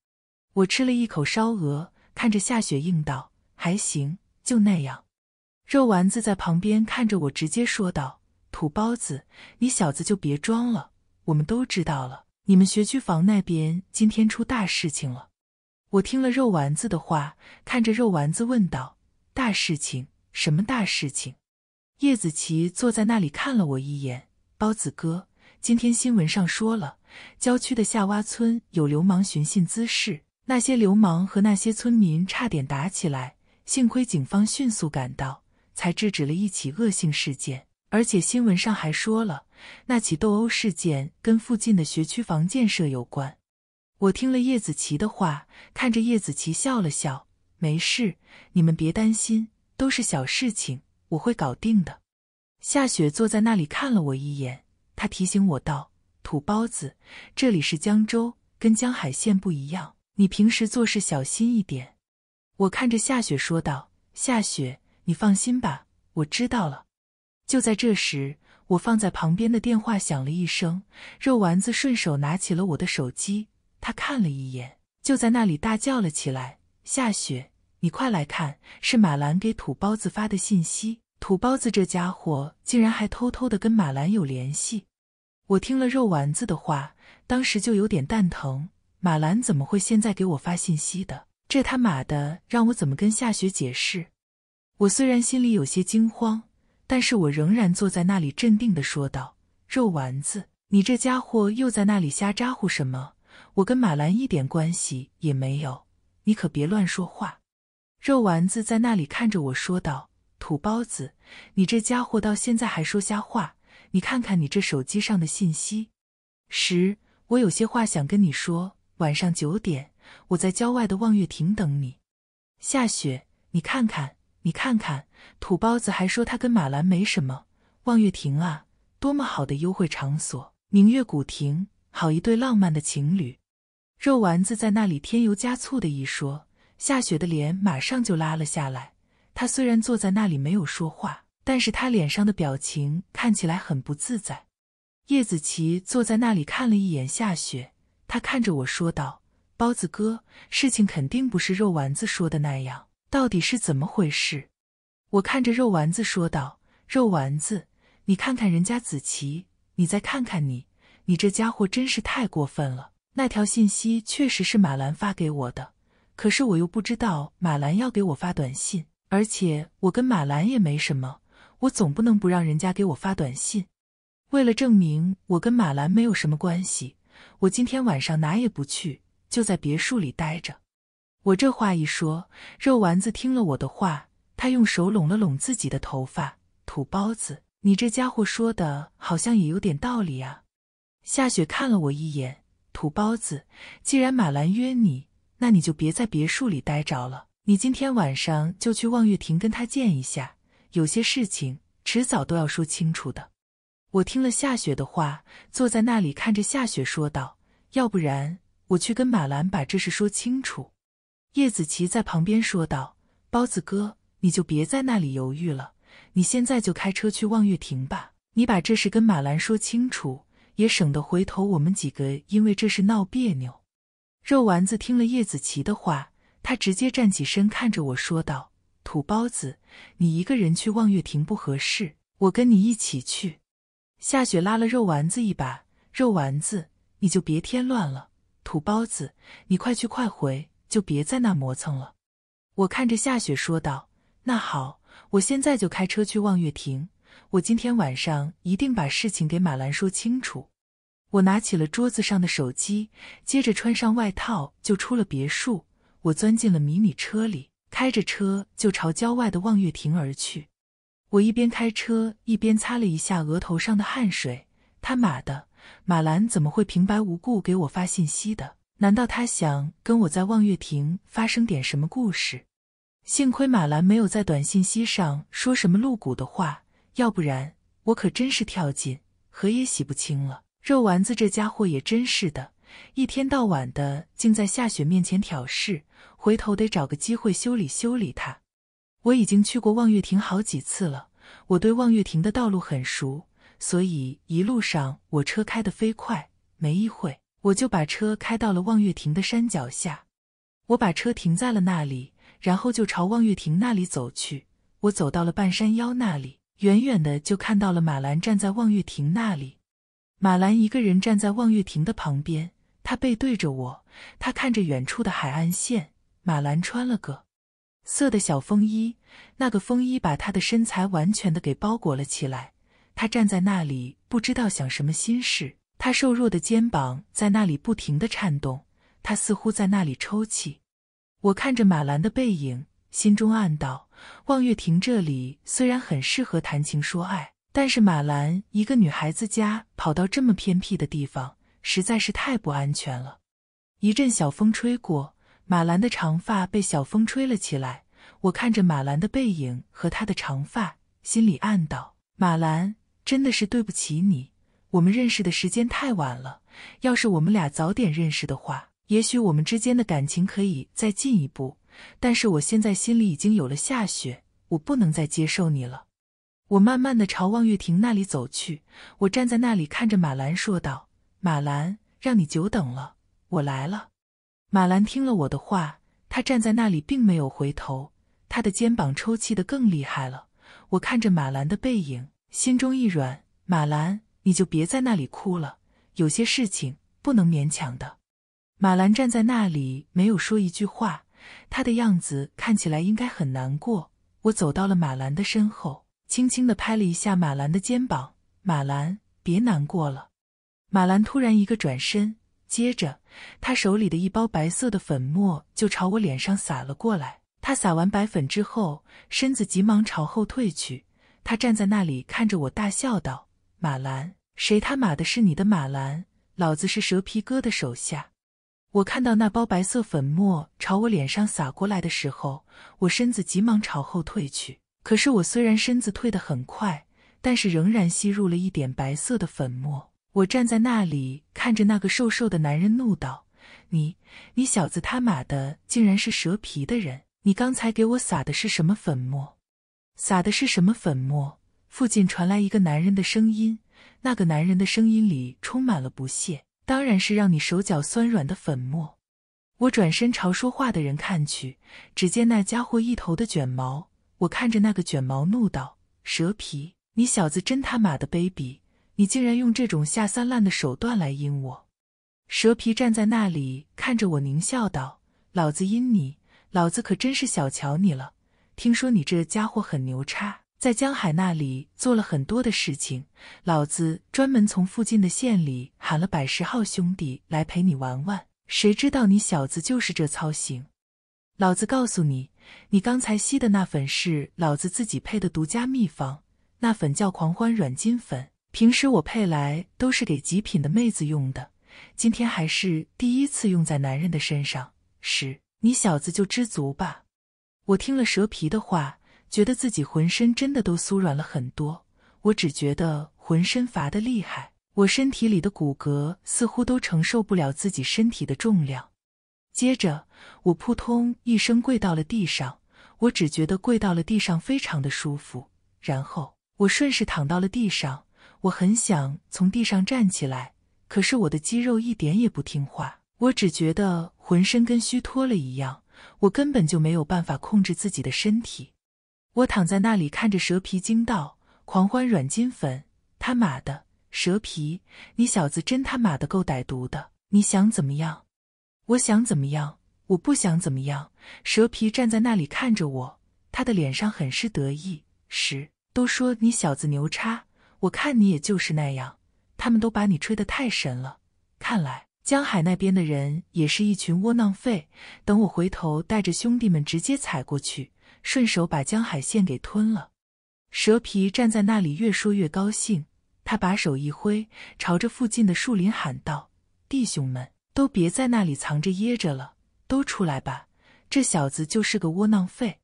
我吃了一口烧鹅，看着夏雪应道：“还行，就那样。”肉丸子在旁边看着我，直接说道：“土包子，你小子就别装了，我们都知道了。”你们学区房那边今天出大事情了！我听了肉丸子的话，看着肉丸子问道：“大事情？什么大事情？”叶子琪坐在那里看了我一眼：“包子哥，今天新闻上说了，郊区的夏洼村有流氓寻衅滋事，那些流氓和那些村民差点打起来，幸亏警方迅速赶到，才制止了一起恶性事件。而且新闻上还说了。”那起斗殴事件跟附近的学区房建设有关。我听了叶子琪的话，看着叶子琪笑了笑：“没事，你们别担心，都是小事情，我会搞定的。”夏雪坐在那里看了我一眼，她提醒我道：“土包子，这里是江州，跟江海县不一样，你平时做事小心一点。”我看着夏雪说道：“夏雪，你放心吧，我知道了。”就在这时。我放在旁边的电话响了一声，肉丸子顺手拿起了我的手机，他看了一眼，就在那里大叫了起来：“下雪，你快来看，是马兰给土包子发的信息。”土包子这家伙竟然还偷偷的跟马兰有联系。我听了肉丸子的话，当时就有点蛋疼。马兰怎么会现在给我发信息的？这他妈的让我怎么跟夏雪解释？我虽然心里有些惊慌。但是我仍然坐在那里，镇定地说道：“肉丸子，你这家伙又在那里瞎咋呼什么？我跟马兰一点关系也没有，你可别乱说话。”肉丸子在那里看着我说道：“土包子，你这家伙到现在还说瞎话！你看看你这手机上的信息，十，我有些话想跟你说，晚上九点，我在郊外的望月亭等你。下雪，你看看。”你看看，土包子还说他跟马兰没什么。望月亭啊，多么好的幽会场所！明月古亭，好一对浪漫的情侣。肉丸子在那里添油加醋的一说，夏雪的脸马上就拉了下来。他虽然坐在那里没有说话，但是他脸上的表情看起来很不自在。叶子琪坐在那里看了一眼夏雪，他看着我说道：“包子哥，事情肯定不是肉丸子说的那样。”到底是怎么回事？我看着肉丸子说道：“肉丸子，你看看人家子琪，你再看看你，你这家伙真是太过分了！那条信息确实是马兰发给我的，可是我又不知道马兰要给我发短信，而且我跟马兰也没什么，我总不能不让人家给我发短信。为了证明我跟马兰没有什么关系，我今天晚上哪也不去，就在别墅里待着。”我这话一说，肉丸子听了我的话，他用手拢了拢自己的头发。土包子，你这家伙说的好像也有点道理啊。夏雪看了我一眼，土包子，既然马兰约你，那你就别在别墅里待着了。你今天晚上就去望月亭跟他见一下，有些事情迟早都要说清楚的。我听了夏雪的话，坐在那里看着夏雪说道：“要不然我去跟马兰把这事说清楚。”叶子琪在旁边说道：“包子哥，你就别在那里犹豫了，你现在就开车去望月亭吧。你把这事跟马兰说清楚，也省得回头我们几个因为这事闹别扭。”肉丸子听了叶子琪的话，他直接站起身，看着我说道：“土包子，你一个人去望月亭不合适，我跟你一起去。”夏雪拉了肉丸子一把：“肉丸子，你就别添乱了。土包子，你快去快回。”就别在那磨蹭了，我看着夏雪说道：“那好，我现在就开车去望月亭。我今天晚上一定把事情给马兰说清楚。”我拿起了桌子上的手机，接着穿上外套就出了别墅。我钻进了迷你车里，开着车就朝郊外的望月亭而去。我一边开车一边擦了一下额头上的汗水。他妈的，马兰怎么会平白无故给我发信息的？难道他想跟我在望月亭发生点什么故事？幸亏马兰没有在短信息上说什么露骨的话，要不然我可真是跳进河也洗不清了。肉丸子这家伙也真是的，一天到晚的竟在夏雪面前挑事，回头得找个机会修理修理他。我已经去过望月亭好几次了，我对望月亭的道路很熟，所以一路上我车开得飞快，没一会。我就把车开到了望月亭的山脚下，我把车停在了那里，然后就朝望月亭那里走去。我走到了半山腰那里，远远的就看到了马兰站在望月亭那里。马兰一个人站在望月亭的旁边，她背对着我，她看着远处的海岸线。马兰穿了个色的小风衣，那个风衣把她的身材完全的给包裹了起来。她站在那里，不知道想什么心事。他瘦弱的肩膀在那里不停地颤动，他似乎在那里抽泣。我看着马兰的背影，心中暗道：望月亭这里虽然很适合谈情说爱，但是马兰一个女孩子家跑到这么偏僻的地方，实在是太不安全了。一阵小风吹过，马兰的长发被小风吹了起来。我看着马兰的背影和她的长发，心里暗道：马兰真的是对不起你。我们认识的时间太晚了，要是我们俩早点认识的话，也许我们之间的感情可以再进一步。但是我现在心里已经有了夏雪，我不能再接受你了。我慢慢的朝望月亭那里走去，我站在那里看着马兰说道：“马兰，让你久等了，我来了。”马兰听了我的话，她站在那里并没有回头，她的肩膀抽泣的更厉害了。我看着马兰的背影，心中一软，马兰。你就别在那里哭了，有些事情不能勉强的。马兰站在那里，没有说一句话，她的样子看起来应该很难过。我走到了马兰的身后，轻轻的拍了一下马兰的肩膀。马兰，别难过了。马兰突然一个转身，接着她手里的一包白色的粉末就朝我脸上洒了过来。她撒完白粉之后，身子急忙朝后退去。她站在那里看着我，大笑道。马兰，谁他妈的是你的马兰？老子是蛇皮哥的手下。我看到那包白色粉末朝我脸上洒过来的时候，我身子急忙朝后退去。可是我虽然身子退得很快，但是仍然吸入了一点白色的粉末。我站在那里看着那个瘦瘦的男人，怒道：“你，你小子他妈的，竟然是蛇皮的人！你刚才给我撒的是什么粉末？撒的是什么粉末？”附近传来一个男人的声音，那个男人的声音里充满了不屑。当然是让你手脚酸软的粉末。我转身朝说话的人看去，只见那家伙一头的卷毛。我看着那个卷毛，怒道：“蛇皮，你小子真他妈的卑鄙！你竟然用这种下三滥的手段来阴我！”蛇皮站在那里看着我，狞笑道：“老子阴你，老子可真是小瞧你了。听说你这家伙很牛叉。”在江海那里做了很多的事情，老子专门从附近的县里喊了百十号兄弟来陪你玩玩。谁知道你小子就是这操行！老子告诉你，你刚才吸的那粉是老子自己配的独家秘方，那粉叫狂欢软金粉，平时我配来都是给极品的妹子用的，今天还是第一次用在男人的身上。是你小子就知足吧！我听了蛇皮的话。觉得自己浑身真的都酥软了很多，我只觉得浑身乏得厉害，我身体里的骨骼似乎都承受不了自己身体的重量。接着，我扑通一声跪到了地上，我只觉得跪到了地上非常的舒服。然后，我顺势躺到了地上，我很想从地上站起来，可是我的肌肉一点也不听话，我只觉得浑身跟虚脱了一样，我根本就没有办法控制自己的身体。我躺在那里看着蛇皮，惊道：“狂欢软金粉，他妈的，蛇皮，你小子真他妈的够歹毒的！你想怎么样？我想怎么样？我不想怎么样。”蛇皮站在那里看着我，他的脸上很是得意。十都说你小子牛叉，我看你也就是那样。他们都把你吹得太神了。看来江海那边的人也是一群窝囊废。等我回头带着兄弟们直接踩过去。顺手把江海线给吞了。蛇皮站在那里，越说越高兴。他把手一挥，朝着附近的树林喊道：“弟兄们都别在那里藏着掖着了，都出来吧！这小子就是个窝囊废。”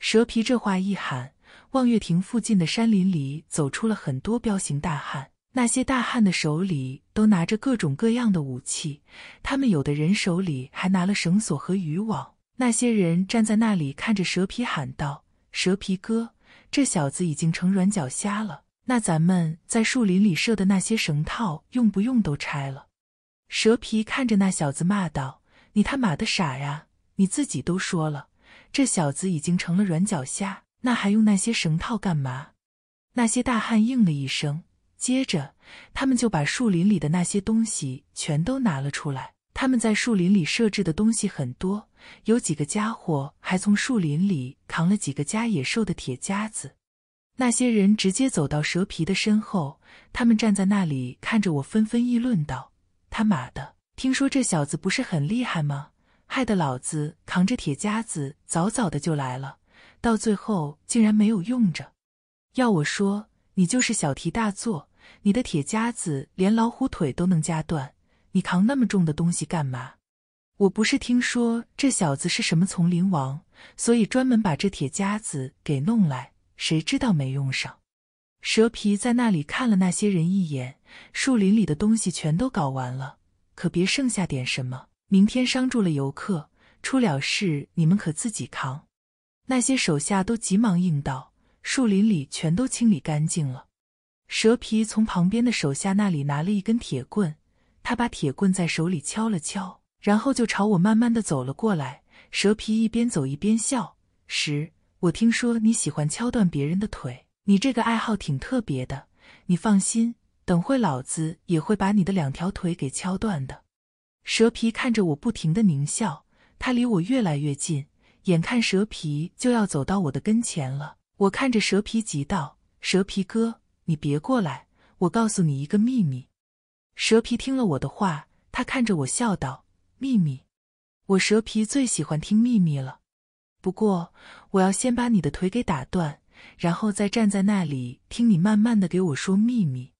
蛇皮这话一喊，望月亭附近的山林里走出了很多彪形大汉。那些大汉的手里都拿着各种各样的武器，他们有的人手里还拿了绳索和渔网。那些人站在那里看着蛇皮喊道：“蛇皮哥，这小子已经成软脚虾了。那咱们在树林里设的那些绳套用不用都拆了。”蛇皮看着那小子骂道：“你他妈的傻呀！你自己都说了，这小子已经成了软脚虾，那还用那些绳套干嘛？”那些大汉应了一声，接着他们就把树林里的那些东西全都拿了出来。他们在树林里设置的东西很多。有几个家伙还从树林里扛了几个夹野兽的铁夹子，那些人直接走到蛇皮的身后，他们站在那里看着我，纷纷议论道：“他妈的，听说这小子不是很厉害吗？害得老子扛着铁夹子早早的就来了，到最后竟然没有用着。要我说，你就是小题大做，你的铁夹子连老虎腿都能夹断，你扛那么重的东西干嘛？”我不是听说这小子是什么丛林王，所以专门把这铁夹子给弄来。谁知道没用上。蛇皮在那里看了那些人一眼，树林里的东西全都搞完了，可别剩下点什么。明天伤住了游客，出了事你们可自己扛。那些手下都急忙应道：“树林里全都清理干净了。”蛇皮从旁边的手下那里拿了一根铁棍，他把铁棍在手里敲了敲。然后就朝我慢慢的走了过来，蛇皮一边走一边笑。十，我听说你喜欢敲断别人的腿，你这个爱好挺特别的。你放心，等会老子也会把你的两条腿给敲断的。蛇皮看着我不停的狞笑，他离我越来越近，眼看蛇皮就要走到我的跟前了，我看着蛇皮急道：“蛇皮哥，你别过来，我告诉你一个秘密。”蛇皮听了我的话，他看着我笑道。秘密，我蛇皮最喜欢听秘密了。不过，我要先把你的腿给打断，然后再站在那里听你慢慢的给我说秘密。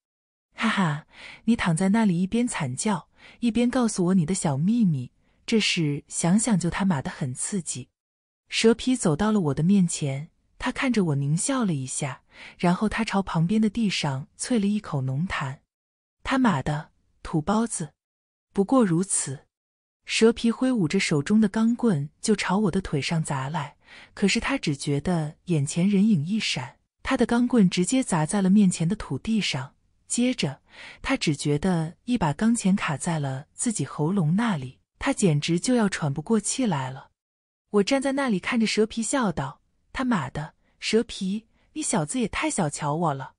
哈哈，你躺在那里一边惨叫一边告诉我你的小秘密，这事想想就他妈的很刺激。蛇皮走到了我的面前，他看着我狞笑了一下，然后他朝旁边的地上啐了一口浓痰。他妈的，土包子，不过如此。蛇皮挥舞着手中的钢棍，就朝我的腿上砸来。可是他只觉得眼前人影一闪，他的钢棍直接砸在了面前的土地上。接着，他只觉得一把钢钳卡在了自己喉咙那里，他简直就要喘不过气来了。我站在那里看着蛇皮，笑道：“他妈的，蛇皮，你小子也太小瞧我了，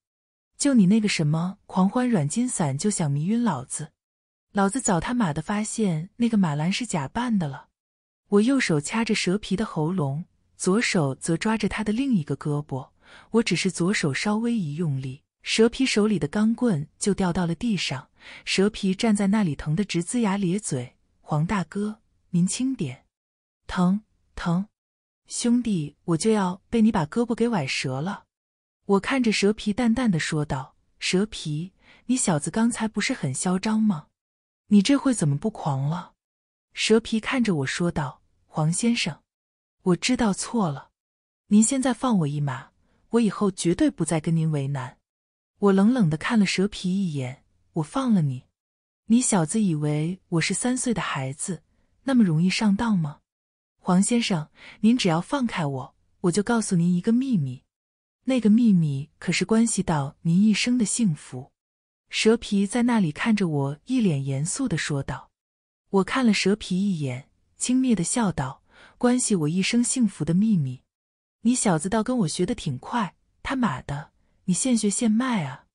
就你那个什么狂欢软金伞，就想迷晕老子？”老子早他妈的发现那个马兰是假扮的了。我右手掐着蛇皮的喉咙，左手则抓着他的另一个胳膊。我只是左手稍微一用力，蛇皮手里的钢棍就掉到了地上。蛇皮站在那里，疼得直龇牙咧嘴。黄大哥，您轻点，疼疼，兄弟，我就要被你把胳膊给崴折了。我看着蛇皮，淡淡的说道：“蛇皮，你小子刚才不是很嚣张吗？”你这会怎么不狂了？蛇皮看着我说道：“黄先生，我知道错了，您现在放我一马，我以后绝对不再跟您为难。”我冷冷的看了蛇皮一眼：“我放了你，你小子以为我是三岁的孩子，那么容易上当吗？”黄先生，您只要放开我，我就告诉您一个秘密，那个秘密可是关系到您一生的幸福。蛇皮在那里看着我，一脸严肃的说道：“我看了蛇皮一眼，轻蔑的笑道：‘关系我一生幸福的秘密，你小子倒跟我学的挺快。’他妈的，你现学现卖啊！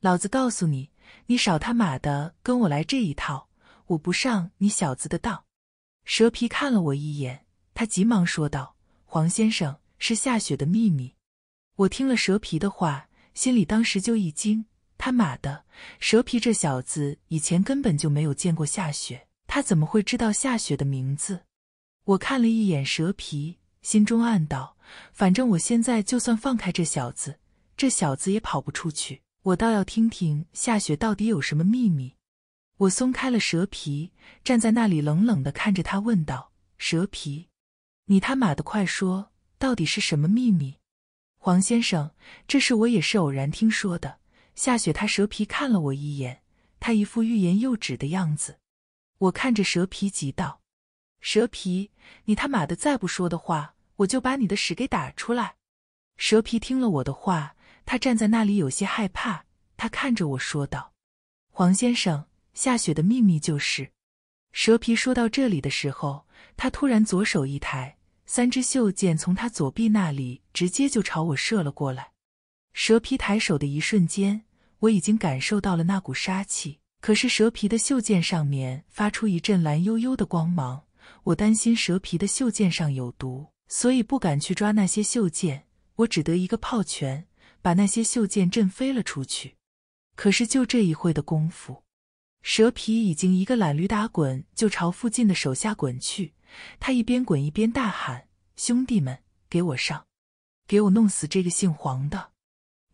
老子告诉你，你少他妈的跟我来这一套，我不上你小子的当。”蛇皮看了我一眼，他急忙说道：“黄先生是下雪的秘密。”我听了蛇皮的话，心里当时就一惊。他妈的，蛇皮这小子以前根本就没有见过下雪，他怎么会知道下雪的名字？我看了一眼蛇皮，心中暗道：反正我现在就算放开这小子，这小子也跑不出去。我倒要听听下雪到底有什么秘密。我松开了蛇皮，站在那里冷冷的看着他，问道：“蛇皮，你他妈的快说，到底是什么秘密？”黄先生，这事我也是偶然听说的。夏雪，她蛇皮看了我一眼，她一副欲言又止的样子。我看着蛇皮，急道：“蛇皮，你他妈的再不说的话，我就把你的屎给打出来！”蛇皮听了我的话，他站在那里有些害怕，他看着我说道：“黄先生，夏雪的秘密就是……”蛇皮说到这里的时候，他突然左手一抬，三支袖箭从他左臂那里直接就朝我射了过来。蛇皮抬手的一瞬间，我已经感受到了那股杀气。可是蛇皮的袖剑上面发出一阵蓝幽幽的光芒，我担心蛇皮的袖剑上有毒，所以不敢去抓那些袖剑。我只得一个炮拳，把那些袖剑震飞了出去。可是就这一会的功夫，蛇皮已经一个懒驴打滚，就朝附近的手下滚去。他一边滚一边大喊：“兄弟们，给我上！给我弄死这个姓黄的！”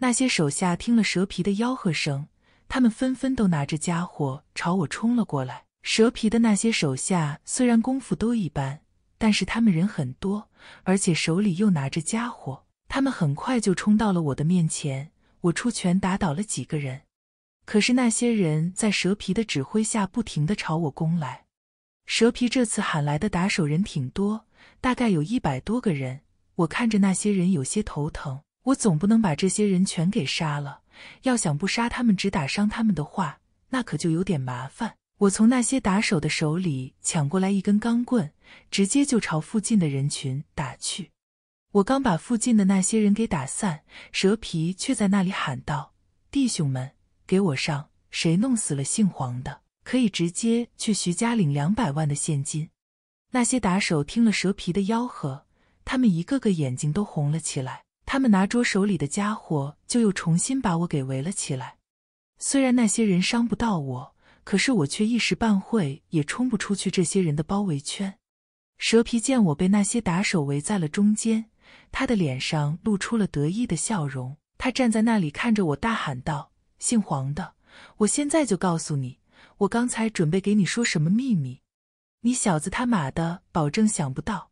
那些手下听了蛇皮的吆喝声，他们纷纷都拿着家伙朝我冲了过来。蛇皮的那些手下虽然功夫都一般，但是他们人很多，而且手里又拿着家伙，他们很快就冲到了我的面前。我出拳打倒了几个人，可是那些人在蛇皮的指挥下不停地朝我攻来。蛇皮这次喊来的打手人挺多，大概有一百多个人。我看着那些人有些头疼。我总不能把这些人全给杀了。要想不杀他们，只打伤他们的话，那可就有点麻烦。我从那些打手的手里抢过来一根钢棍，直接就朝附近的人群打去。我刚把附近的那些人给打散，蛇皮却在那里喊道：“弟兄们，给我上！谁弄死了姓黄的，可以直接去徐家领两百万的现金。”那些打手听了蛇皮的吆喝，他们一个个眼睛都红了起来。他们拿着手里的家伙，就又重新把我给围了起来。虽然那些人伤不到我，可是我却一时半会也冲不出去这些人的包围圈。蛇皮见我被那些打手围在了中间，他的脸上露出了得意的笑容。他站在那里看着我，大喊道：“姓黄的，我现在就告诉你，我刚才准备给你说什么秘密，你小子他妈的保证想不到！”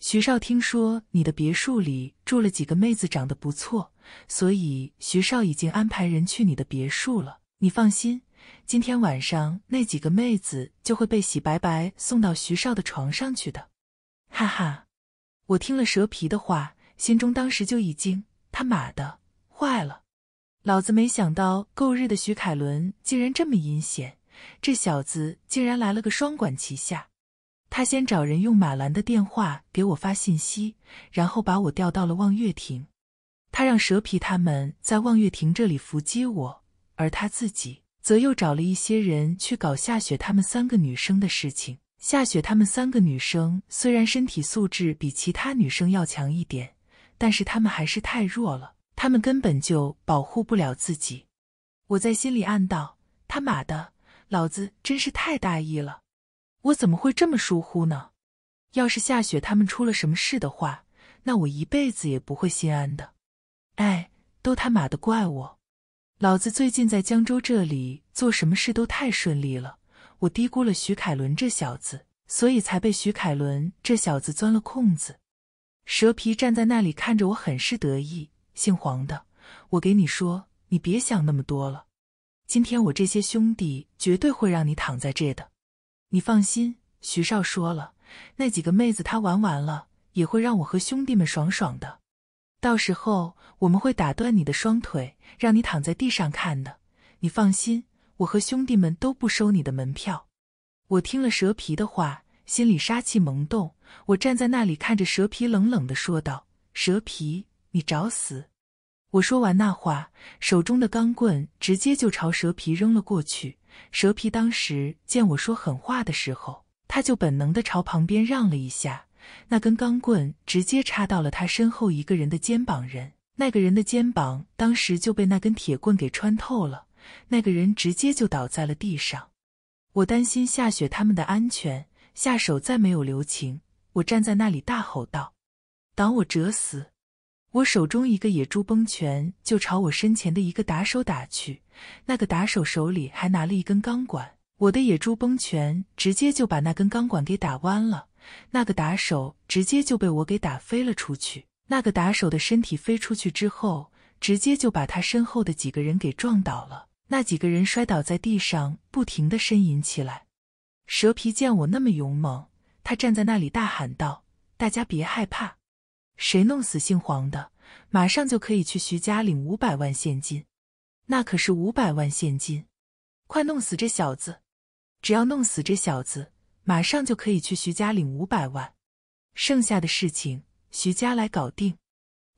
徐少听说你的别墅里住了几个妹子，长得不错，所以徐少已经安排人去你的别墅了。你放心，今天晚上那几个妹子就会被洗白白送到徐少的床上去的。哈哈，我听了蛇皮的话，心中当时就已经他妈的坏了。老子没想到，够日的徐凯伦竟然这么阴险，这小子竟然来了个双管齐下。他先找人用马兰的电话给我发信息，然后把我调到了望月亭。他让蛇皮他们在望月亭这里伏击我，而他自己则又找了一些人去搞夏雪他们三个女生的事情。夏雪他们三个女生虽然身体素质比其他女生要强一点，但是她们还是太弱了，她们根本就保护不了自己。我在心里暗道：“他妈的，老子真是太大意了。”我怎么会这么疏忽呢？要是夏雪他们出了什么事的话，那我一辈子也不会心安的。哎，都他妈的怪我！老子最近在江州这里做什么事都太顺利了，我低估了徐凯伦这小子，所以才被徐凯伦这小子钻了空子。蛇皮站在那里看着我很是得意。姓黄的，我给你说，你别想那么多了。今天我这些兄弟绝对会让你躺在这的。你放心，徐少说了，那几个妹子他玩完了，也会让我和兄弟们爽爽的。到时候我们会打断你的双腿，让你躺在地上看的。你放心，我和兄弟们都不收你的门票。我听了蛇皮的话，心里杀气萌动。我站在那里看着蛇皮，冷冷的说道：“蛇皮，你找死！”我说完那话，手中的钢棍直接就朝蛇皮扔了过去。蛇皮当时见我说狠话的时候，他就本能的朝旁边让了一下，那根钢棍直接插到了他身后一个人的肩膀人。那个人的肩膀当时就被那根铁棍给穿透了，那个人直接就倒在了地上。我担心夏雪他们的安全，下手再没有留情，我站在那里大吼道：“挡我者死！”我手中一个野猪崩拳就朝我身前的一个打手打去，那个打手手里还拿了一根钢管，我的野猪崩拳直接就把那根钢管给打弯了，那个打手直接就被我给打飞了出去。那个打手的身体飞出去之后，直接就把他身后的几个人给撞倒了，那几个人摔倒在地上，不停的呻吟起来。蛇皮见我那么勇猛，他站在那里大喊道：“大家别害怕。”谁弄死姓黄的，马上就可以去徐家领五百万现金，那可是五百万现金！快弄死这小子！只要弄死这小子，马上就可以去徐家领五百万，剩下的事情徐家来搞定。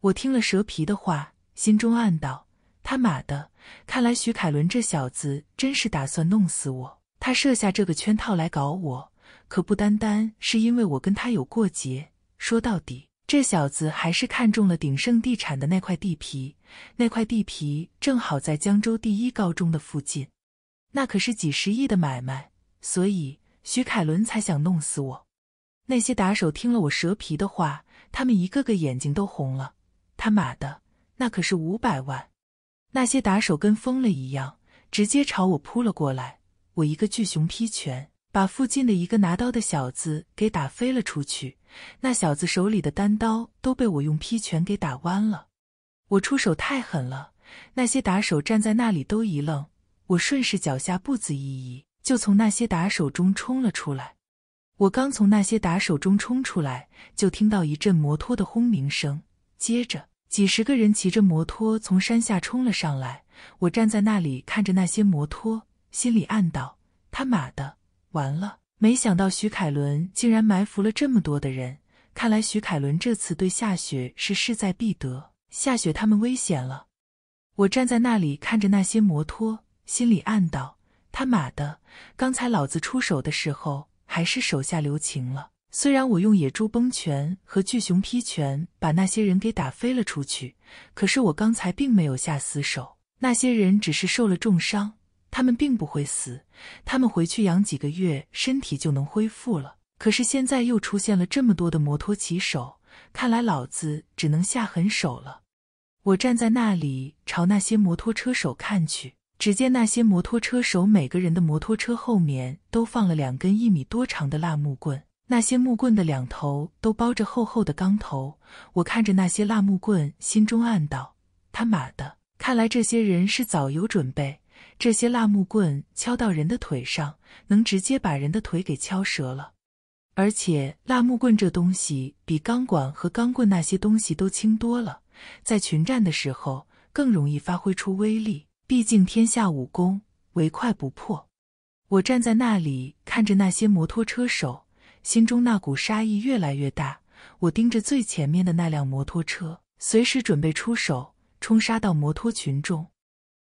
我听了蛇皮的话，心中暗道：“他妈的，看来徐凯伦这小子真是打算弄死我。他设下这个圈套来搞我，可不单单是因为我跟他有过节。说到底。”这小子还是看中了鼎盛地产的那块地皮，那块地皮正好在江州第一高中的附近，那可是几十亿的买卖，所以徐凯伦才想弄死我。那些打手听了我蛇皮的话，他们一个个眼睛都红了。他妈的，那可是五百万！那些打手跟疯了一样，直接朝我扑了过来。我一个巨熊劈拳。把附近的一个拿刀的小子给打飞了出去，那小子手里的单刀都被我用劈拳给打弯了。我出手太狠了，那些打手站在那里都一愣。我顺势脚下步子一移，就从那些打手中冲了出来。我刚从那些打手中冲出来，就听到一阵摩托的轰鸣声，接着几十个人骑着摩托从山下冲了上来。我站在那里看着那些摩托，心里暗道：他妈的！完了！没想到徐凯伦竟然埋伏了这么多的人，看来徐凯伦这次对夏雪是势在必得。夏雪他们危险了！我站在那里看着那些摩托，心里暗道：“他妈的！刚才老子出手的时候还是手下留情了。虽然我用野猪崩拳和巨熊劈拳把那些人给打飞了出去，可是我刚才并没有下死手，那些人只是受了重伤。”他们并不会死，他们回去养几个月，身体就能恢复了。可是现在又出现了这么多的摩托骑手，看来老子只能下狠手了。我站在那里，朝那些摩托车手看去，只见那些摩托车手每个人的摩托车后面都放了两根一米多长的蜡木棍，那些木棍的两头都包着厚厚的钢头。我看着那些蜡木棍，心中暗道：“他妈的，看来这些人是早有准备。”这些蜡木棍敲到人的腿上，能直接把人的腿给敲折了。而且蜡木棍这东西比钢管和钢棍那些东西都轻多了，在群战的时候更容易发挥出威力。毕竟天下武功唯快不破。我站在那里看着那些摩托车手，心中那股杀意越来越大。我盯着最前面的那辆摩托车，随时准备出手，冲杀到摩托群中。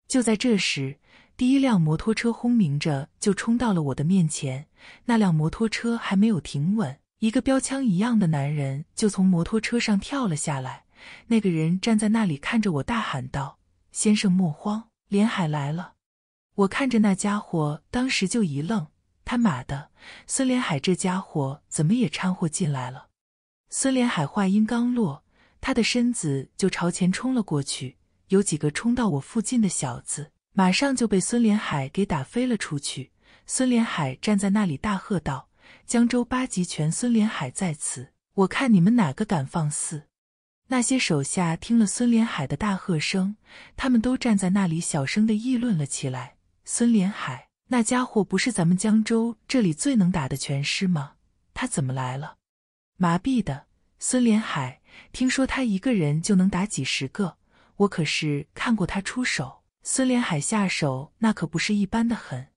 就在这时，第一辆摩托车轰鸣着就冲到了我的面前，那辆摩托车还没有停稳，一个标枪一样的男人就从摩托车上跳了下来。那个人站在那里看着我，大喊道：“先生莫慌，连海来了。”我看着那家伙，当时就一愣：“他妈的，孙连海这家伙怎么也掺和进来了？”孙连海话音刚落，他的身子就朝前冲了过去。有几个冲到我附近的小子。马上就被孙连海给打飞了出去。孙连海站在那里大喝道：“江州八极拳，孙连海在此！我看你们哪个敢放肆！”那些手下听了孙连海的大喝声，他们都站在那里小声的议论了起来：“孙连海那家伙不是咱们江州这里最能打的拳师吗？他怎么来了？麻痹的！孙连海听说他一个人就能打几十个，我可是看过他出手。”孙连海下手那可不是一般的狠。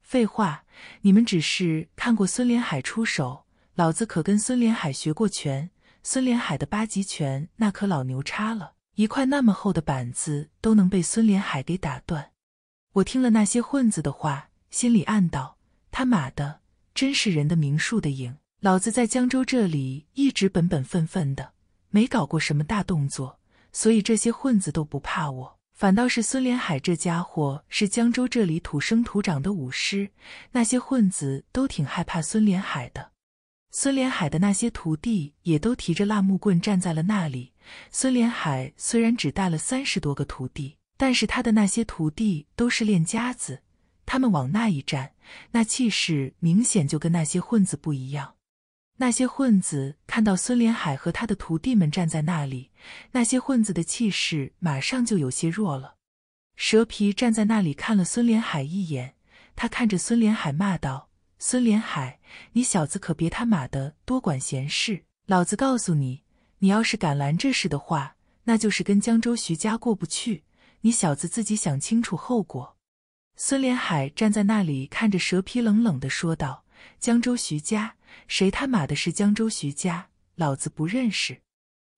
废话，你们只是看过孙连海出手，老子可跟孙连海学过拳。孙连海的八极拳那可老牛叉了，一块那么厚的板子都能被孙连海给打断。我听了那些混子的话，心里暗道：他妈的，真是人的名树的影。老子在江州这里一直本本分分的，没搞过什么大动作，所以这些混子都不怕我。反倒是孙连海这家伙是江州这里土生土长的武师，那些混子都挺害怕孙连海的。孙连海的那些徒弟也都提着蜡木棍站在了那里。孙连海虽然只带了三十多个徒弟，但是他的那些徒弟都是练家子，他们往那一站，那气势明显就跟那些混子不一样。那些混子看到孙连海和他的徒弟们站在那里，那些混子的气势马上就有些弱了。蛇皮站在那里看了孙连海一眼，他看着孙连海骂道：“孙连海，你小子可别他妈的多管闲事！老子告诉你，你要是敢拦这事的话，那就是跟江州徐家过不去。你小子自己想清楚后果。”孙连海站在那里看着蛇皮，冷冷地说道：“江州徐家。”谁他妈的是江州徐家？老子不认识，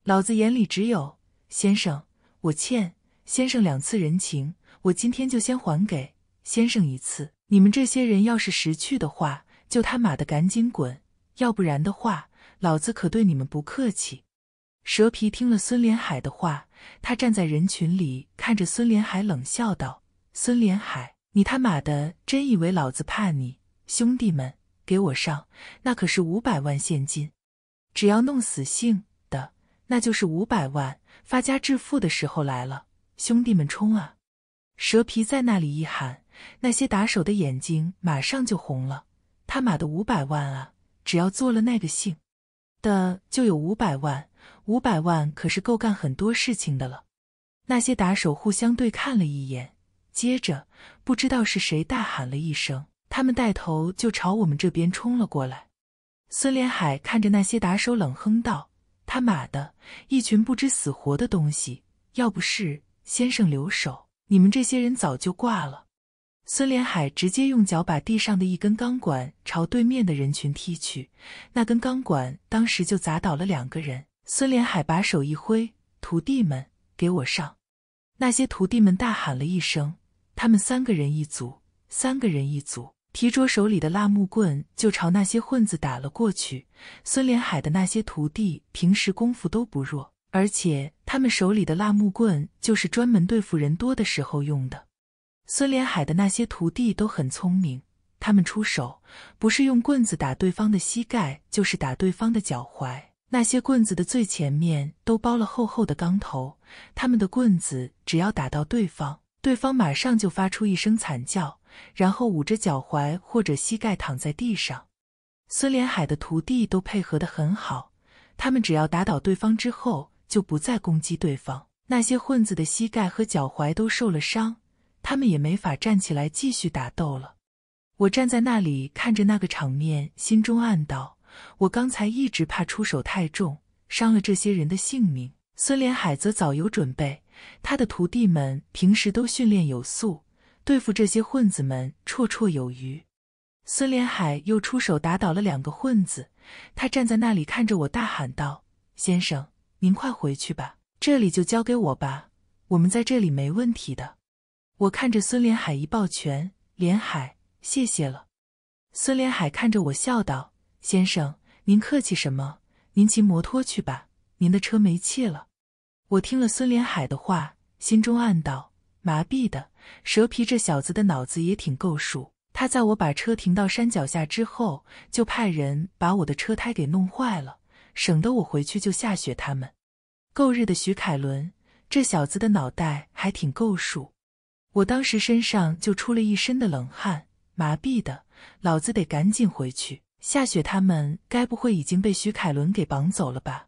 老子眼里只有先生。我欠先生两次人情，我今天就先还给先生一次。你们这些人要是识趣的话，就他妈的赶紧滚，要不然的话，老子可对你们不客气。蛇皮听了孙连海的话，他站在人群里看着孙连海，冷笑道：“孙连海，你他妈的真以为老子怕你？兄弟们！”给我上！那可是五百万现金，只要弄死姓的，那就是五百万。发家致富的时候来了，兄弟们冲啊！蛇皮在那里一喊，那些打手的眼睛马上就红了。他马的五百万啊！只要做了那个姓的，就有五百万。五百万可是够干很多事情的了。那些打手互相对看了一眼，接着不知道是谁大喊了一声。他们带头就朝我们这边冲了过来。孙连海看着那些打手，冷哼道：“他妈的，一群不知死活的东西！要不是先生留守，你们这些人早就挂了。”孙连海直接用脚把地上的一根钢管朝对面的人群踢去，那根钢管当时就砸倒了两个人。孙连海把手一挥：“徒弟们，给我上！”那些徒弟们大喊了一声：“他们三个人一组，三个人一组。”提着手里的蜡木棍，就朝那些混子打了过去。孙连海的那些徒弟平时功夫都不弱，而且他们手里的蜡木棍就是专门对付人多的时候用的。孙连海的那些徒弟都很聪明，他们出手不是用棍子打对方的膝盖，就是打对方的脚踝。那些棍子的最前面都包了厚厚的钢头，他们的棍子只要打到对方，对方马上就发出一声惨叫。然后捂着脚踝或者膝盖躺在地上，孙连海的徒弟都配合得很好。他们只要打倒对方之后，就不再攻击对方。那些混子的膝盖和脚踝都受了伤，他们也没法站起来继续打斗了。我站在那里看着那个场面，心中暗道：我刚才一直怕出手太重，伤了这些人的性命。孙连海则早有准备，他的徒弟们平时都训练有素。对付这些混子们绰绰有余。孙连海又出手打倒了两个混子，他站在那里看着我，大喊道：“先生，您快回去吧，这里就交给我吧，我们在这里没问题的。”我看着孙连海，一抱拳：“连海，谢谢了。”孙连海看着我笑道：“先生，您客气什么？您骑摩托去吧，您的车没气了。”我听了孙连海的话，心中暗道。麻痹的，蛇皮这小子的脑子也挺够数。他在我把车停到山脚下之后，就派人把我的车胎给弄坏了，省得我回去就下雪。他们，够日的，徐凯伦这小子的脑袋还挺够数。我当时身上就出了一身的冷汗。麻痹的，老子得赶紧回去。下雪，他们该不会已经被徐凯伦给绑走了吧？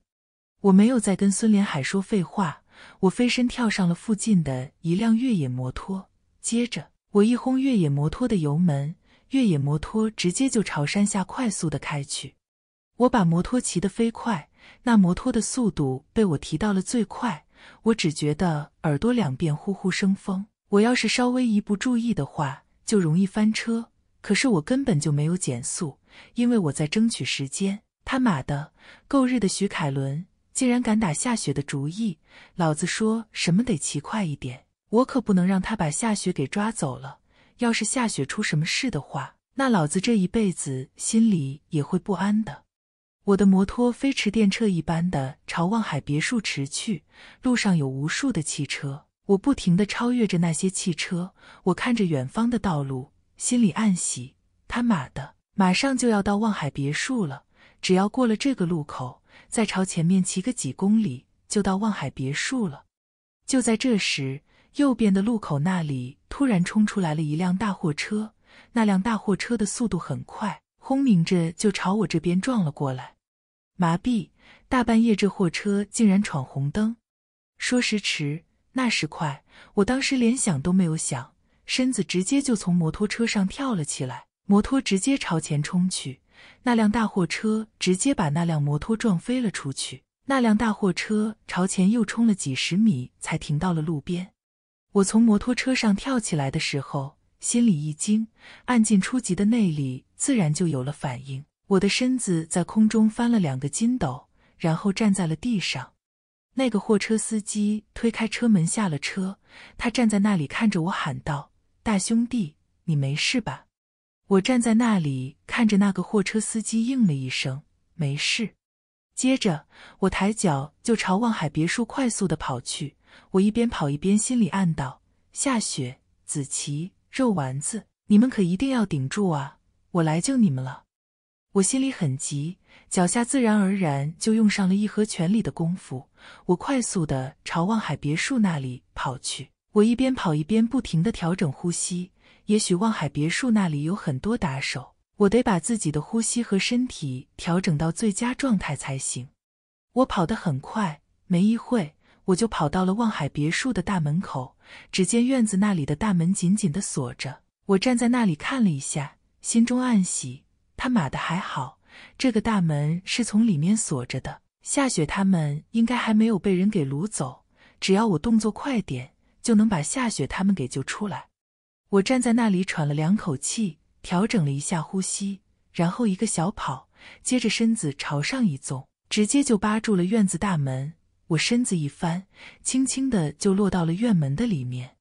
我没有再跟孙连海说废话。我飞身跳上了附近的一辆越野摩托，接着我一轰越野摩托的油门，越野摩托直接就朝山下快速的开去。我把摩托骑得飞快，那摩托的速度被我提到了最快。我只觉得耳朵两边呼呼生风，我要是稍微一不注意的话，就容易翻车。可是我根本就没有减速，因为我在争取时间。他妈的，够日的徐凯伦！竟然敢打夏雪的主意，老子说什么得骑快一点，我可不能让他把夏雪给抓走了。要是夏雪出什么事的话，那老子这一辈子心里也会不安的。我的摩托飞驰电掣一般的朝望海别墅驰去，路上有无数的汽车，我不停的超越着那些汽车。我看着远方的道路，心里暗喜：他妈的，马上就要到望海别墅了，只要过了这个路口。再朝前面骑个几公里，就到望海别墅了。就在这时，右边的路口那里突然冲出来了一辆大货车。那辆大货车的速度很快，轰鸣着就朝我这边撞了过来。麻痹！大半夜这货车竟然闯红灯。说时迟，那时快，我当时连想都没有想，身子直接就从摩托车上跳了起来，摩托直接朝前冲去。那辆大货车直接把那辆摩托撞飞了出去。那辆大货车朝前又冲了几十米，才停到了路边。我从摩托车上跳起来的时候，心里一惊，按进初级的内力自然就有了反应。我的身子在空中翻了两个筋斗，然后站在了地上。那个货车司机推开车门下了车，他站在那里看着我，喊道：“大兄弟，你没事吧？”我站在那里看着那个货车司机，应了一声：“没事。”接着我抬脚就朝望海别墅快速的跑去。我一边跑一边心里暗道：“夏雪、子琪、肉丸子，你们可一定要顶住啊！我来救你们了！”我心里很急，脚下自然而然就用上了一和全里的功夫。我快速的朝望海别墅那里跑去。我一边跑一边不停的调整呼吸。也许望海别墅那里有很多打手，我得把自己的呼吸和身体调整到最佳状态才行。我跑得很快，没一会我就跑到了望海别墅的大门口。只见院子那里的大门紧紧地锁着，我站在那里看了一下，心中暗喜：他妈的还好，这个大门是从里面锁着的。夏雪他们应该还没有被人给掳走，只要我动作快点，就能把夏雪他们给救出来。我站在那里喘了两口气，调整了一下呼吸，然后一个小跑，接着身子朝上一纵，直接就扒住了院子大门。我身子一翻，轻轻的就落到了院门的里面。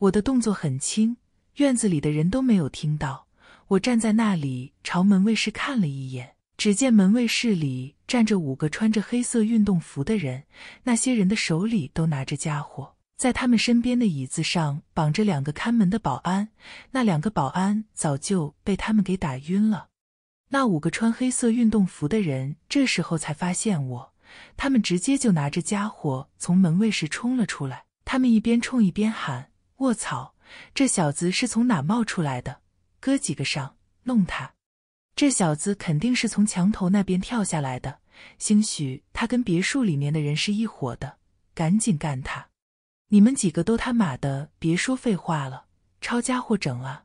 我的动作很轻，院子里的人都没有听到。我站在那里朝门卫室看了一眼，只见门卫室里站着五个穿着黑色运动服的人，那些人的手里都拿着家伙。在他们身边的椅子上绑着两个看门的保安，那两个保安早就被他们给打晕了。那五个穿黑色运动服的人这时候才发现我，他们直接就拿着家伙从门卫室冲了出来。他们一边冲一边喊：“卧槽，这小子是从哪冒出来的？哥几个上，弄他！这小子肯定是从墙头那边跳下来的，兴许他跟别墅里面的人是一伙的，赶紧干他！”你们几个都他妈的别说废话了，抄家伙整啊！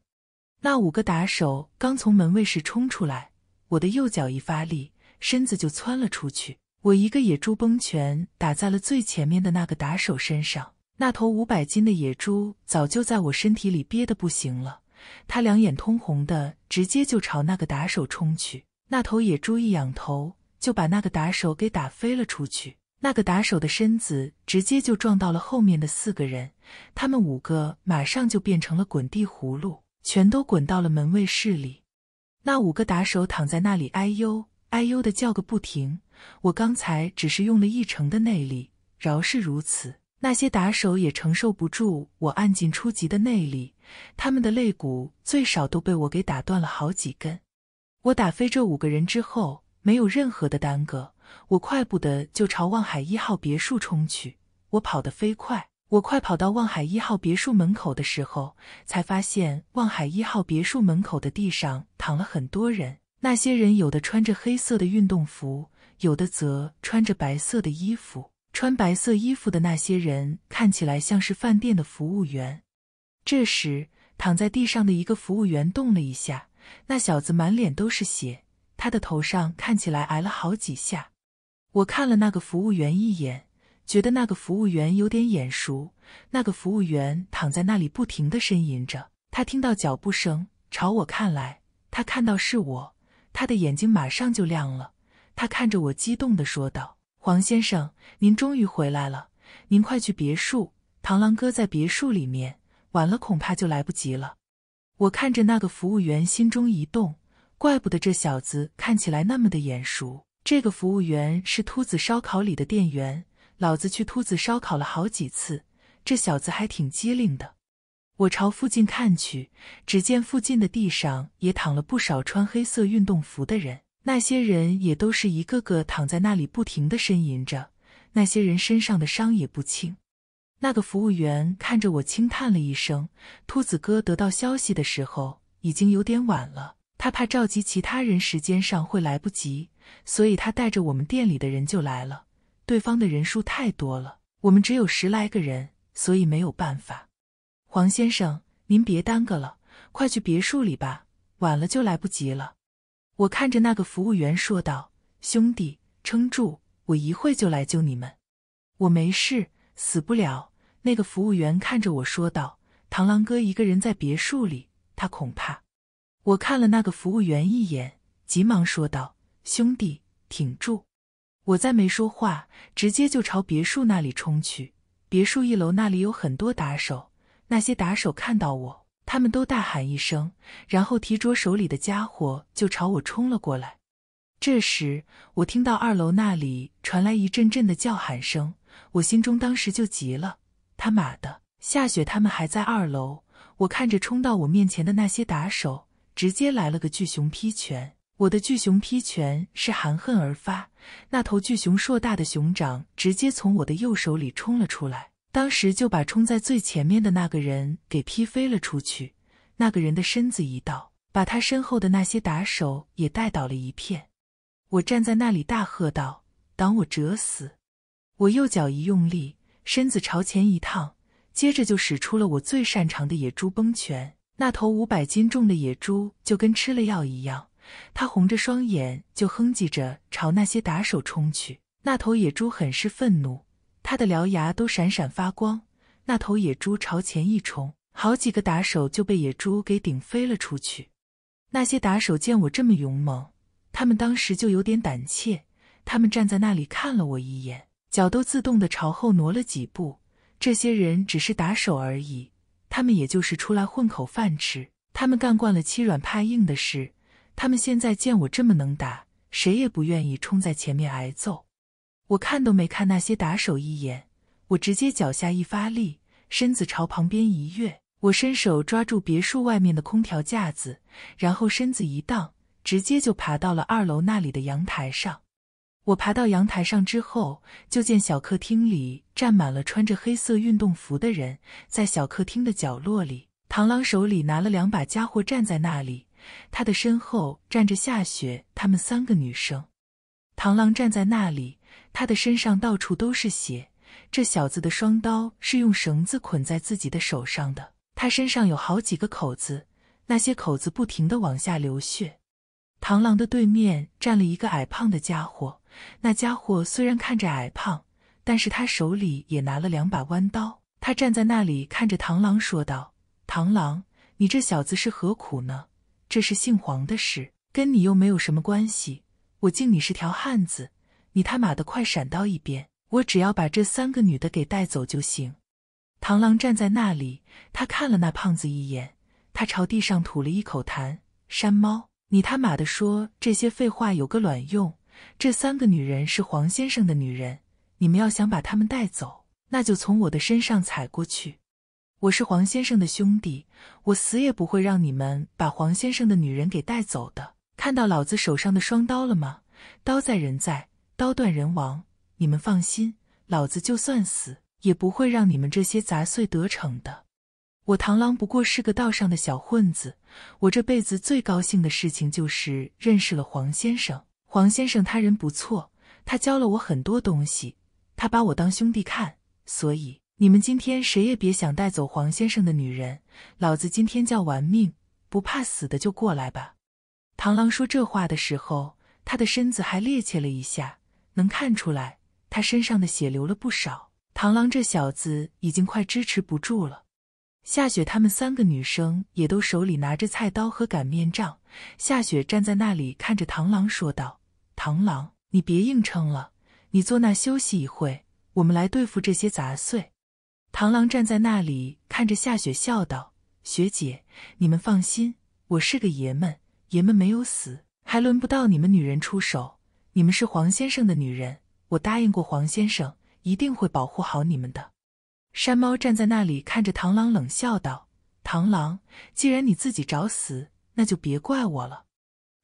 那五个打手刚从门卫室冲出来，我的右脚一发力，身子就窜了出去。我一个野猪崩拳打在了最前面的那个打手身上，那头五百斤的野猪早就在我身体里憋得不行了，他两眼通红的直接就朝那个打手冲去。那头野猪一仰头，就把那个打手给打飞了出去。那个打手的身子直接就撞到了后面的四个人，他们五个马上就变成了滚地葫芦，全都滚到了门卫室里。那五个打手躺在那里，哎呦哎呦的叫个不停。我刚才只是用了一成的内力，饶是如此，那些打手也承受不住我按进初级的内力，他们的肋骨最少都被我给打断了好几根。我打飞这五个人之后，没有任何的耽搁。我快步的就朝望海一号别墅冲去，我跑得飞快。我快跑到望海一号别墅门口的时候，才发现望海一号别墅门口的地上躺了很多人。那些人有的穿着黑色的运动服，有的则穿着白色的衣服。穿白色衣服的那些人看起来像是饭店的服务员。这时，躺在地上的一个服务员动了一下，那小子满脸都是血，他的头上看起来挨了好几下。我看了那个服务员一眼，觉得那个服务员有点眼熟。那个服务员躺在那里，不停的呻吟着。他听到脚步声，朝我看来。他看到是我，他的眼睛马上就亮了。他看着我，激动的说道：“黄先生，您终于回来了！您快去别墅，螳螂哥在别墅里面，晚了恐怕就来不及了。”我看着那个服务员，心中一动，怪不得这小子看起来那么的眼熟。这个服务员是秃子烧烤里的店员。老子去秃子烧烤了好几次，这小子还挺机灵的。我朝附近看去，只见附近的地上也躺了不少穿黑色运动服的人，那些人也都是一个个躺在那里，不停的呻吟着。那些人身上的伤也不轻。那个服务员看着我，轻叹了一声：“秃子哥得到消息的时候，已经有点晚了。”他怕召集其他人，时间上会来不及，所以他带着我们店里的人就来了。对方的人数太多了，我们只有十来个人，所以没有办法。黄先生，您别耽搁了，快去别墅里吧，晚了就来不及了。我看着那个服务员说道：“兄弟，撑住，我一会就来救你们。”我没事，死不了。那个服务员看着我说道：“螳螂哥一个人在别墅里，他恐怕……”我看了那个服务员一眼，急忙说道：“兄弟，挺住！”我再没说话，直接就朝别墅那里冲去。别墅一楼那里有很多打手，那些打手看到我，他们都大喊一声，然后提着手里的家伙就朝我冲了过来。这时，我听到二楼那里传来一阵阵的叫喊声，我心中当时就急了：“他妈的，夏雪他们还在二楼！”我看着冲到我面前的那些打手。直接来了个巨熊劈拳，我的巨熊劈拳是含恨而发。那头巨熊硕大的熊掌直接从我的右手里冲了出来，当时就把冲在最前面的那个人给劈飞了出去。那个人的身子一倒，把他身后的那些打手也带倒了一片。我站在那里大喝道：“挡我者死！”我右脚一用力，身子朝前一趟，接着就使出了我最擅长的野猪崩拳。那头五百斤重的野猪就跟吃了药一样，它红着双眼就哼唧着朝那些打手冲去。那头野猪很是愤怒，它的獠牙都闪闪发光。那头野猪朝前一冲，好几个打手就被野猪给顶飞了出去。那些打手见我这么勇猛，他们当时就有点胆怯，他们站在那里看了我一眼，脚都自动的朝后挪了几步。这些人只是打手而已。他们也就是出来混口饭吃，他们干惯了欺软怕硬的事，他们现在见我这么能打，谁也不愿意冲在前面挨揍。我看都没看那些打手一眼，我直接脚下一发力，身子朝旁边一跃，我伸手抓住别墅外面的空调架子，然后身子一荡，直接就爬到了二楼那里的阳台上。我爬到阳台上之后，就见小客厅里站满了穿着黑色运动服的人。在小客厅的角落里，螳螂手里拿了两把家伙站在那里，他的身后站着夏雪他们三个女生。螳螂站在那里，他的身上到处都是血。这小子的双刀是用绳子捆在自己的手上的，他身上有好几个口子，那些口子不停地往下流血。螳螂的对面站了一个矮胖的家伙。那家伙虽然看着矮胖，但是他手里也拿了两把弯刀。他站在那里看着螳螂，说道：“螳螂，你这小子是何苦呢？这是姓黄的事，跟你又没有什么关系。我敬你是条汉子，你他妈的快闪到一边！我只要把这三个女的给带走就行。”螳螂站在那里，他看了那胖子一眼，他朝地上吐了一口痰：“山猫，你他妈的说这些废话有个卵用！”这三个女人是黄先生的女人，你们要想把她们带走，那就从我的身上踩过去。我是黄先生的兄弟，我死也不会让你们把黄先生的女人给带走的。看到老子手上的双刀了吗？刀在人在，刀断人亡。你们放心，老子就算死，也不会让你们这些杂碎得逞的。我螳螂不过是个道上的小混子，我这辈子最高兴的事情就是认识了黄先生。黄先生他人不错，他教了我很多东西，他把我当兄弟看，所以你们今天谁也别想带走黄先生的女人。老子今天叫玩命，不怕死的就过来吧。螳螂说这话的时候，他的身子还趔趄了一下，能看出来他身上的血流了不少。螳螂这小子已经快支持不住了。夏雪他们三个女生也都手里拿着菜刀和擀面杖。夏雪站在那里看着螳螂说道。螳螂，你别硬撑了，你坐那休息一会，我们来对付这些杂碎。螳螂站在那里看着夏雪，笑道：“学姐，你们放心，我是个爷们，爷们没有死，还轮不到你们女人出手。你们是黄先生的女人，我答应过黄先生，一定会保护好你们的。”山猫站在那里看着螳螂，冷笑道：“螳螂，既然你自己找死，那就别怪我了。”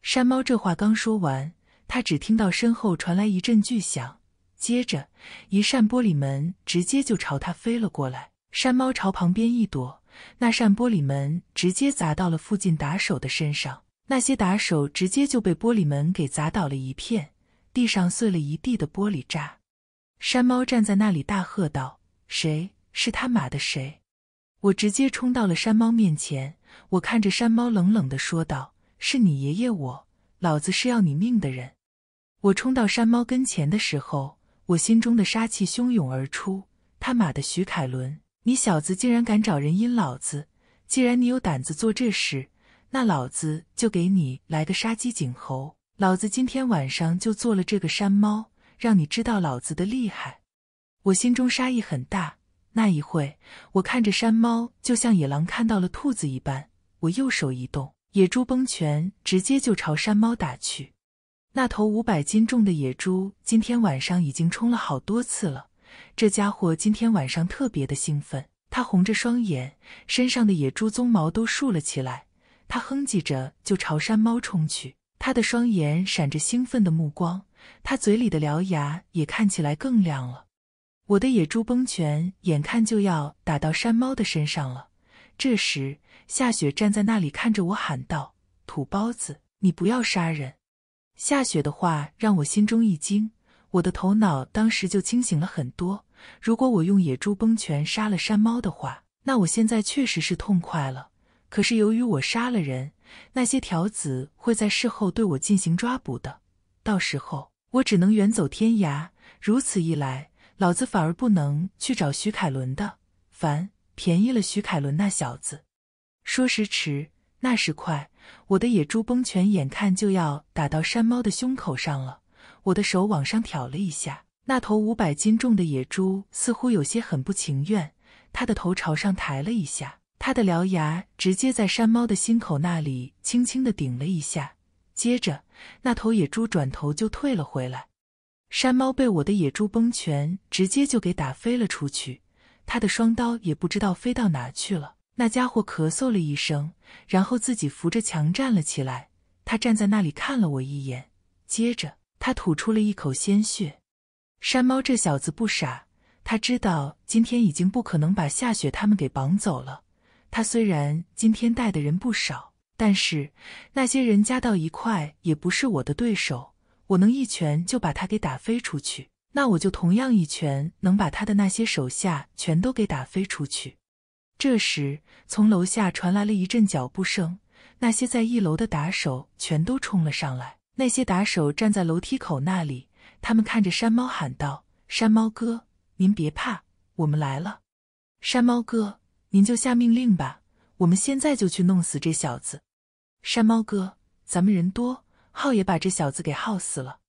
山猫这话刚说完。他只听到身后传来一阵巨响，接着一扇玻璃门直接就朝他飞了过来。山猫朝旁边一躲，那扇玻璃门直接砸到了附近打手的身上。那些打手直接就被玻璃门给砸倒了一片，地上碎了一地的玻璃渣。山猫站在那里大喝道：“谁是他妈的谁？”我直接冲到了山猫面前，我看着山猫冷冷的说道：“是你爷爷，我老子是要你命的人。”我冲到山猫跟前的时候，我心中的杀气汹涌而出。他马的徐凯伦，你小子竟然敢找人阴老子！既然你有胆子做这事，那老子就给你来个杀鸡儆猴。老子今天晚上就做了这个山猫，让你知道老子的厉害。我心中杀意很大，那一会我看着山猫，就像野狼看到了兔子一般。我右手一动，野猪崩拳直接就朝山猫打去。那头五百斤重的野猪今天晚上已经冲了好多次了。这家伙今天晚上特别的兴奋，他红着双眼，身上的野猪鬃毛都竖了起来。他哼唧着就朝山猫冲去，他的双眼闪着兴奋的目光，他嘴里的獠牙也看起来更亮了。我的野猪崩拳眼看就要打到山猫的身上了，这时夏雪站在那里看着我喊道：“土包子，你不要杀人！”下雪的话让我心中一惊，我的头脑当时就清醒了很多。如果我用野猪崩拳杀了山猫的话，那我现在确实是痛快了。可是由于我杀了人，那些条子会在事后对我进行抓捕的，到时候我只能远走天涯。如此一来，老子反而不能去找徐凯伦的，烦，便宜了徐凯伦那小子。说时迟，那时快。我的野猪崩拳眼看就要打到山猫的胸口上了，我的手往上挑了一下，那头五百斤重的野猪似乎有些很不情愿，它的头朝上抬了一下，它的獠牙直接在山猫的心口那里轻轻的顶了一下，接着那头野猪转头就退了回来，山猫被我的野猪崩拳直接就给打飞了出去，它的双刀也不知道飞到哪去了。那家伙咳嗽了一声，然后自己扶着墙站了起来。他站在那里看了我一眼，接着他吐出了一口鲜血。山猫这小子不傻，他知道今天已经不可能把夏雪他们给绑走了。他虽然今天带的人不少，但是那些人加到一块也不是我的对手。我能一拳就把他给打飞出去，那我就同样一拳能把他的那些手下全都给打飞出去。这时，从楼下传来了一阵脚步声。那些在一楼的打手全都冲了上来。那些打手站在楼梯口那里，他们看着山猫喊道：“山猫哥，您别怕，我们来了。”“山猫哥，您就下命令吧，我们现在就去弄死这小子。”“山猫哥，咱们人多，耗也把这小子给耗死了。”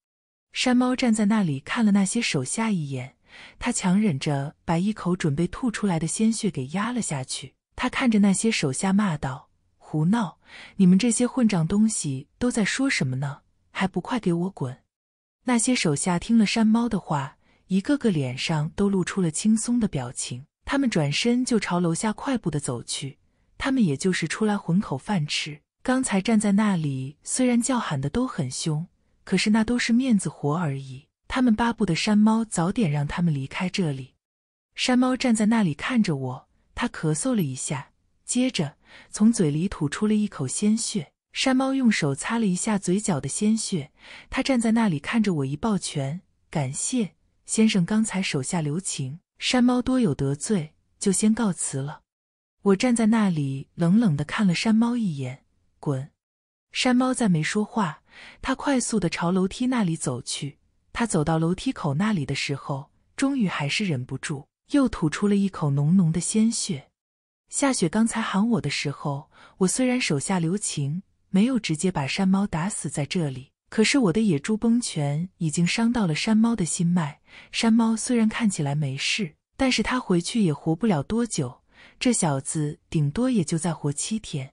山猫站在那里看了那些手下一眼。他强忍着，把一口准备吐出来的鲜血给压了下去。他看着那些手下，骂道：“胡闹！你们这些混账东西都在说什么呢？还不快给我滚！”那些手下听了山猫的话，一个个脸上都露出了轻松的表情。他们转身就朝楼下快步的走去。他们也就是出来混口饭吃。刚才站在那里，虽然叫喊的都很凶，可是那都是面子活而已。他们巴不得山猫早点让他们离开这里。山猫站在那里看着我，他咳嗽了一下，接着从嘴里吐出了一口鲜血。山猫用手擦了一下嘴角的鲜血，他站在那里看着我，一抱拳，感谢先生刚才手下留情。山猫多有得罪，就先告辞了。我站在那里冷冷的看了山猫一眼，滚。山猫再没说话，他快速的朝楼梯那里走去。他走到楼梯口那里的时候，终于还是忍不住，又吐出了一口浓浓的鲜血。夏雪刚才喊我的时候，我虽然手下留情，没有直接把山猫打死在这里，可是我的野猪崩拳已经伤到了山猫的心脉。山猫虽然看起来没事，但是他回去也活不了多久。这小子顶多也就再活七天。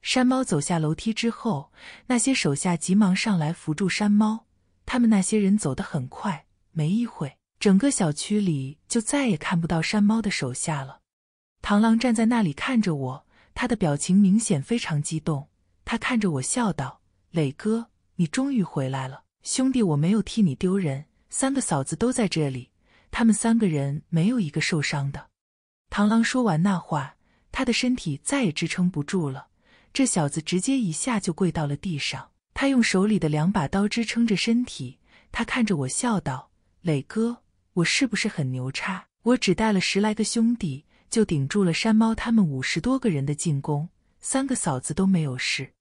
山猫走下楼梯之后，那些手下急忙上来扶住山猫。他们那些人走得很快，没一会，整个小区里就再也看不到山猫的手下了。螳螂站在那里看着我，他的表情明显非常激动。他看着我笑道：“磊哥，你终于回来了，兄弟，我没有替你丢人。三个嫂子都在这里，他们三个人没有一个受伤的。”螳螂说完那话，他的身体再也支撑不住了，这小子直接一下就跪到了地上。他用手里的两把刀支撑着身体，他看着我笑道：“磊哥，我是不是很牛叉？我只带了十来个兄弟，就顶住了山猫他们五十多个人的进攻，三个嫂子都没有事。”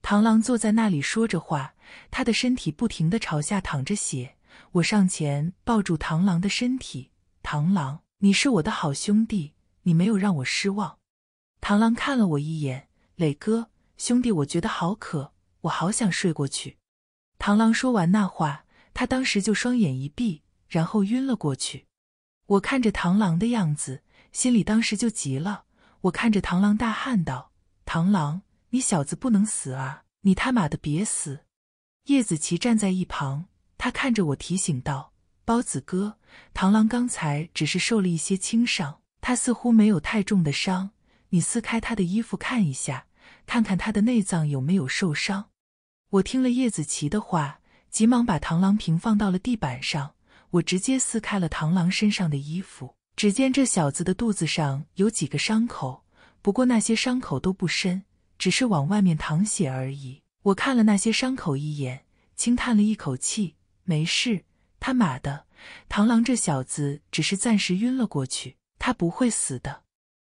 螳螂坐在那里说着话，他的身体不停的朝下淌着血。我上前抱住螳螂的身体：“螳螂，你是我的好兄弟，你没有让我失望。”螳螂看了我一眼：“磊哥，兄弟，我觉得好渴。”我好想睡过去。螳螂说完那话，他当时就双眼一闭，然后晕了过去。我看着螳螂的样子，心里当时就急了。我看着螳螂大喊道：“螳螂，你小子不能死啊！你他妈的别死！”叶子琪站在一旁，他看着我提醒道：“包子哥，螳螂刚才只是受了一些轻伤，他似乎没有太重的伤。你撕开他的衣服看一下，看看他的内脏有没有受伤。”我听了叶子琪的话，急忙把螳螂平放到了地板上。我直接撕开了螳螂身上的衣服，只见这小子的肚子上有几个伤口，不过那些伤口都不深，只是往外面淌血而已。我看了那些伤口一眼，轻叹了一口气：“没事，他妈的，螳螂这小子只是暂时晕了过去，他不会死的。”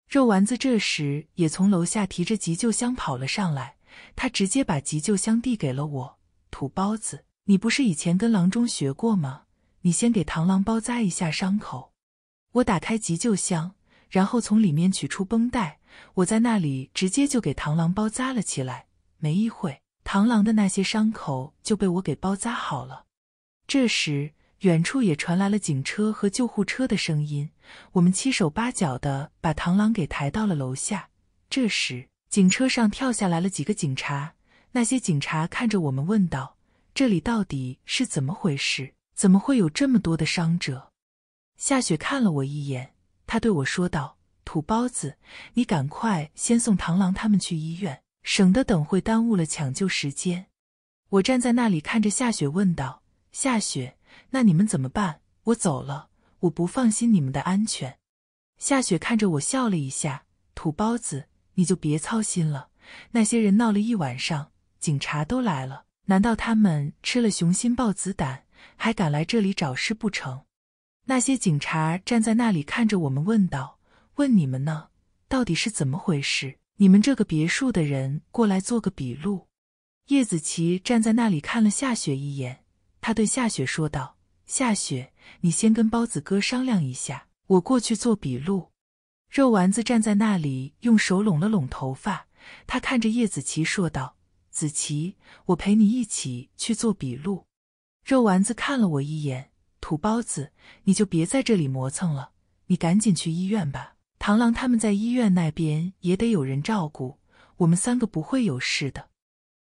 肉丸子这时也从楼下提着急救箱跑了上来。他直接把急救箱递给了我，土包子，你不是以前跟郎中学过吗？你先给螳螂包扎一下伤口。我打开急救箱，然后从里面取出绷带，我在那里直接就给螳螂包扎了起来。没一会，螳螂的那些伤口就被我给包扎好了。这时，远处也传来了警车和救护车的声音。我们七手八脚的把螳螂给抬到了楼下。这时。警车上跳下来了几个警察，那些警察看着我们问道：“这里到底是怎么回事？怎么会有这么多的伤者？”夏雪看了我一眼，她对我说道：“土包子，你赶快先送螳螂他们去医院，省得等会耽误了抢救时间。”我站在那里看着夏雪问道：“夏雪，那你们怎么办？我走了，我不放心你们的安全。”夏雪看着我笑了一下：“土包子。”你就别操心了。那些人闹了一晚上，警察都来了。难道他们吃了雄心豹子胆，还敢来这里找事不成？那些警察站在那里看着我们，问道：“问你们呢？到底是怎么回事？你们这个别墅的人过来做个笔录。”叶子琪站在那里看了夏雪一眼，他对夏雪说道：“夏雪，你先跟包子哥商量一下，我过去做笔录。”肉丸子站在那里，用手拢了拢头发。他看着叶子琪说道：“子琪，我陪你一起去做笔录。”肉丸子看了我一眼：“土包子，你就别在这里磨蹭了，你赶紧去医院吧。螳螂他们在医院那边也得有人照顾，我们三个不会有事的。”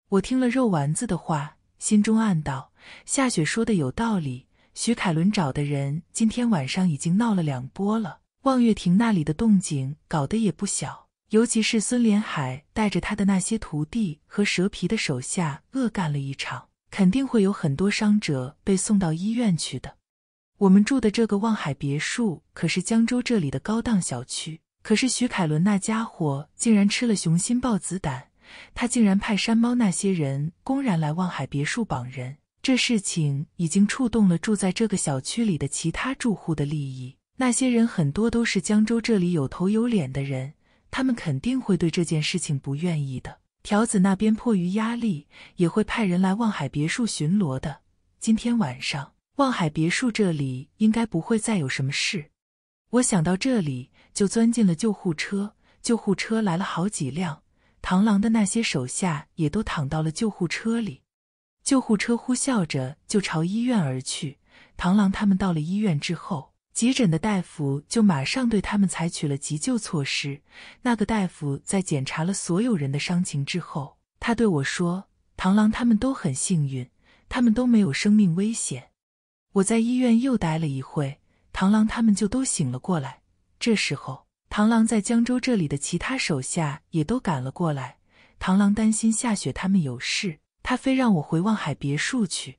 我听了肉丸子的话，心中暗道：“夏雪说的有道理。徐凯伦找的人今天晚上已经闹了两波了。”望月亭那里的动静搞得也不小，尤其是孙连海带着他的那些徒弟和蛇皮的手下恶干了一场，肯定会有很多伤者被送到医院去的。我们住的这个望海别墅可是江州这里的高档小区，可是徐凯伦那家伙竟然吃了雄心豹子胆，他竟然派山猫那些人公然来望海别墅绑人，这事情已经触动了住在这个小区里的其他住户的利益。那些人很多都是江州这里有头有脸的人，他们肯定会对这件事情不愿意的。条子那边迫于压力，也会派人来望海别墅巡逻的。今天晚上，望海别墅这里应该不会再有什么事。我想到这里，就钻进了救护车。救护车来了好几辆，螳螂的那些手下也都躺到了救护车里。救护车呼啸着就朝医院而去。螳螂他们到了医院之后。急诊的大夫就马上对他们采取了急救措施。那个大夫在检查了所有人的伤情之后，他对我说：“螳螂他们都很幸运，他们都没有生命危险。”我在医院又待了一会，螳螂他们就都醒了过来。这时候，螳螂在江州这里的其他手下也都赶了过来。螳螂担心夏雪他们有事，他非让我回望海别墅去。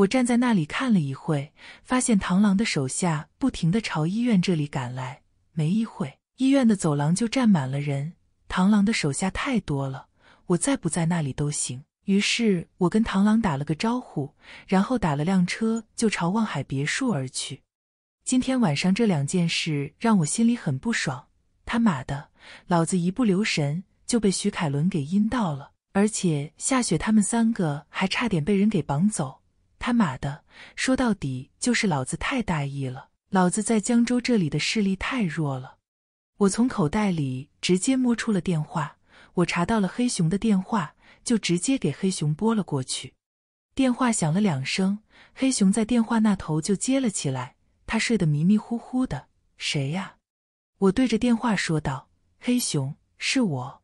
我站在那里看了一会，发现螳螂的手下不停的朝医院这里赶来。没一会，医院的走廊就站满了人。螳螂的手下太多了，我在不在那里都行。于是，我跟螳螂打了个招呼，然后打了辆车就朝望海别墅而去。今天晚上这两件事让我心里很不爽。他妈的，老子一不留神就被徐凯伦给阴到了，而且夏雪他们三个还差点被人给绑走。他妈的，说到底就是老子太大意了，老子在江州这里的势力太弱了。我从口袋里直接摸出了电话，我查到了黑熊的电话，就直接给黑熊拨了过去。电话响了两声，黑熊在电话那头就接了起来。他睡得迷迷糊糊的，谁呀？我对着电话说道：“黑熊，是我，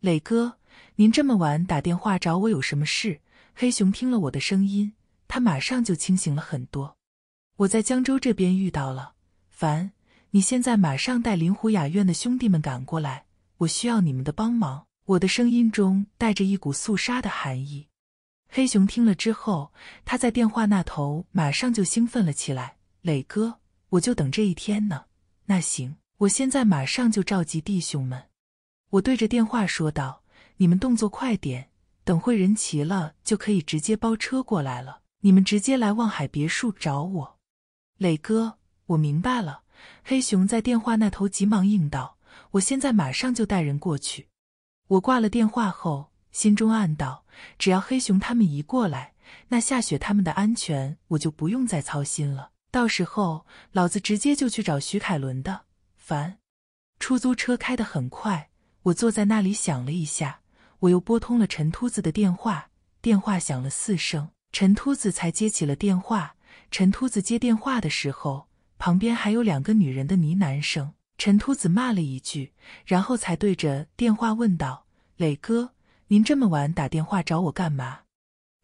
磊哥，您这么晚打电话找我有什么事？”黑熊听了我的声音。他马上就清醒了很多。我在江州这边遇到了凡，你现在马上带林湖雅苑的兄弟们赶过来，我需要你们的帮忙。我的声音中带着一股肃杀的寒意。黑熊听了之后，他在电话那头马上就兴奋了起来：“磊哥，我就等这一天呢！”那行，我现在马上就召集弟兄们。我对着电话说道：“你们动作快点，等会人齐了就可以直接包车过来了。”你们直接来望海别墅找我，磊哥，我明白了。黑熊在电话那头急忙应道：“我现在马上就带人过去。”我挂了电话后，心中暗道：“只要黑熊他们一过来，那夏雪他们的安全我就不用再操心了。到时候老子直接就去找徐凯伦的。”烦！出租车开得很快，我坐在那里想了一下，我又拨通了陈秃子的电话。电话响了四声。陈秃子才接起了电话。陈秃子接电话的时候，旁边还有两个女人的呢喃声。陈秃子骂了一句，然后才对着电话问道：“磊哥，您这么晚打电话找我干嘛？”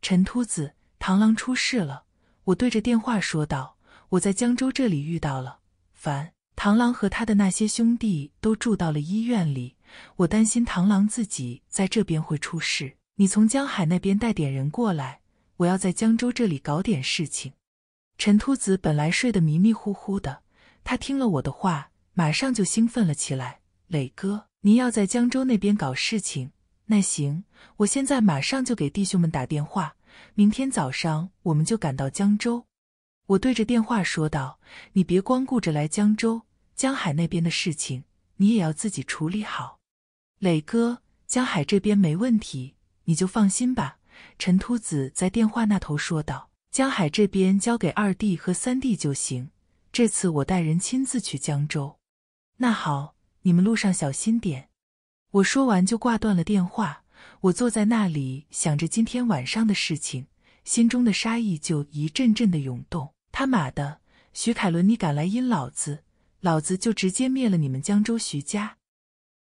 陈秃子：“螳螂出事了。”我对着电话说道：“我在江州这里遇到了烦螳螂和他的那些兄弟都住到了医院里，我担心螳螂自己在这边会出事。你从江海那边带点人过来。”我要在江州这里搞点事情。陈秃子本来睡得迷迷糊糊的，他听了我的话，马上就兴奋了起来。磊哥，您要在江州那边搞事情，那行，我现在马上就给弟兄们打电话，明天早上我们就赶到江州。我对着电话说道：“你别光顾着来江州，江海那边的事情你也要自己处理好。”磊哥，江海这边没问题，你就放心吧。陈秃子在电话那头说道：“江海这边交给二弟和三弟就行，这次我带人亲自去江州。”“那好，你们路上小心点。”我说完就挂断了电话。我坐在那里想着今天晚上的事情，心中的杀意就一阵阵的涌动。“他妈的，徐凯伦，你敢来阴老子，老子就直接灭了你们江州徐家！”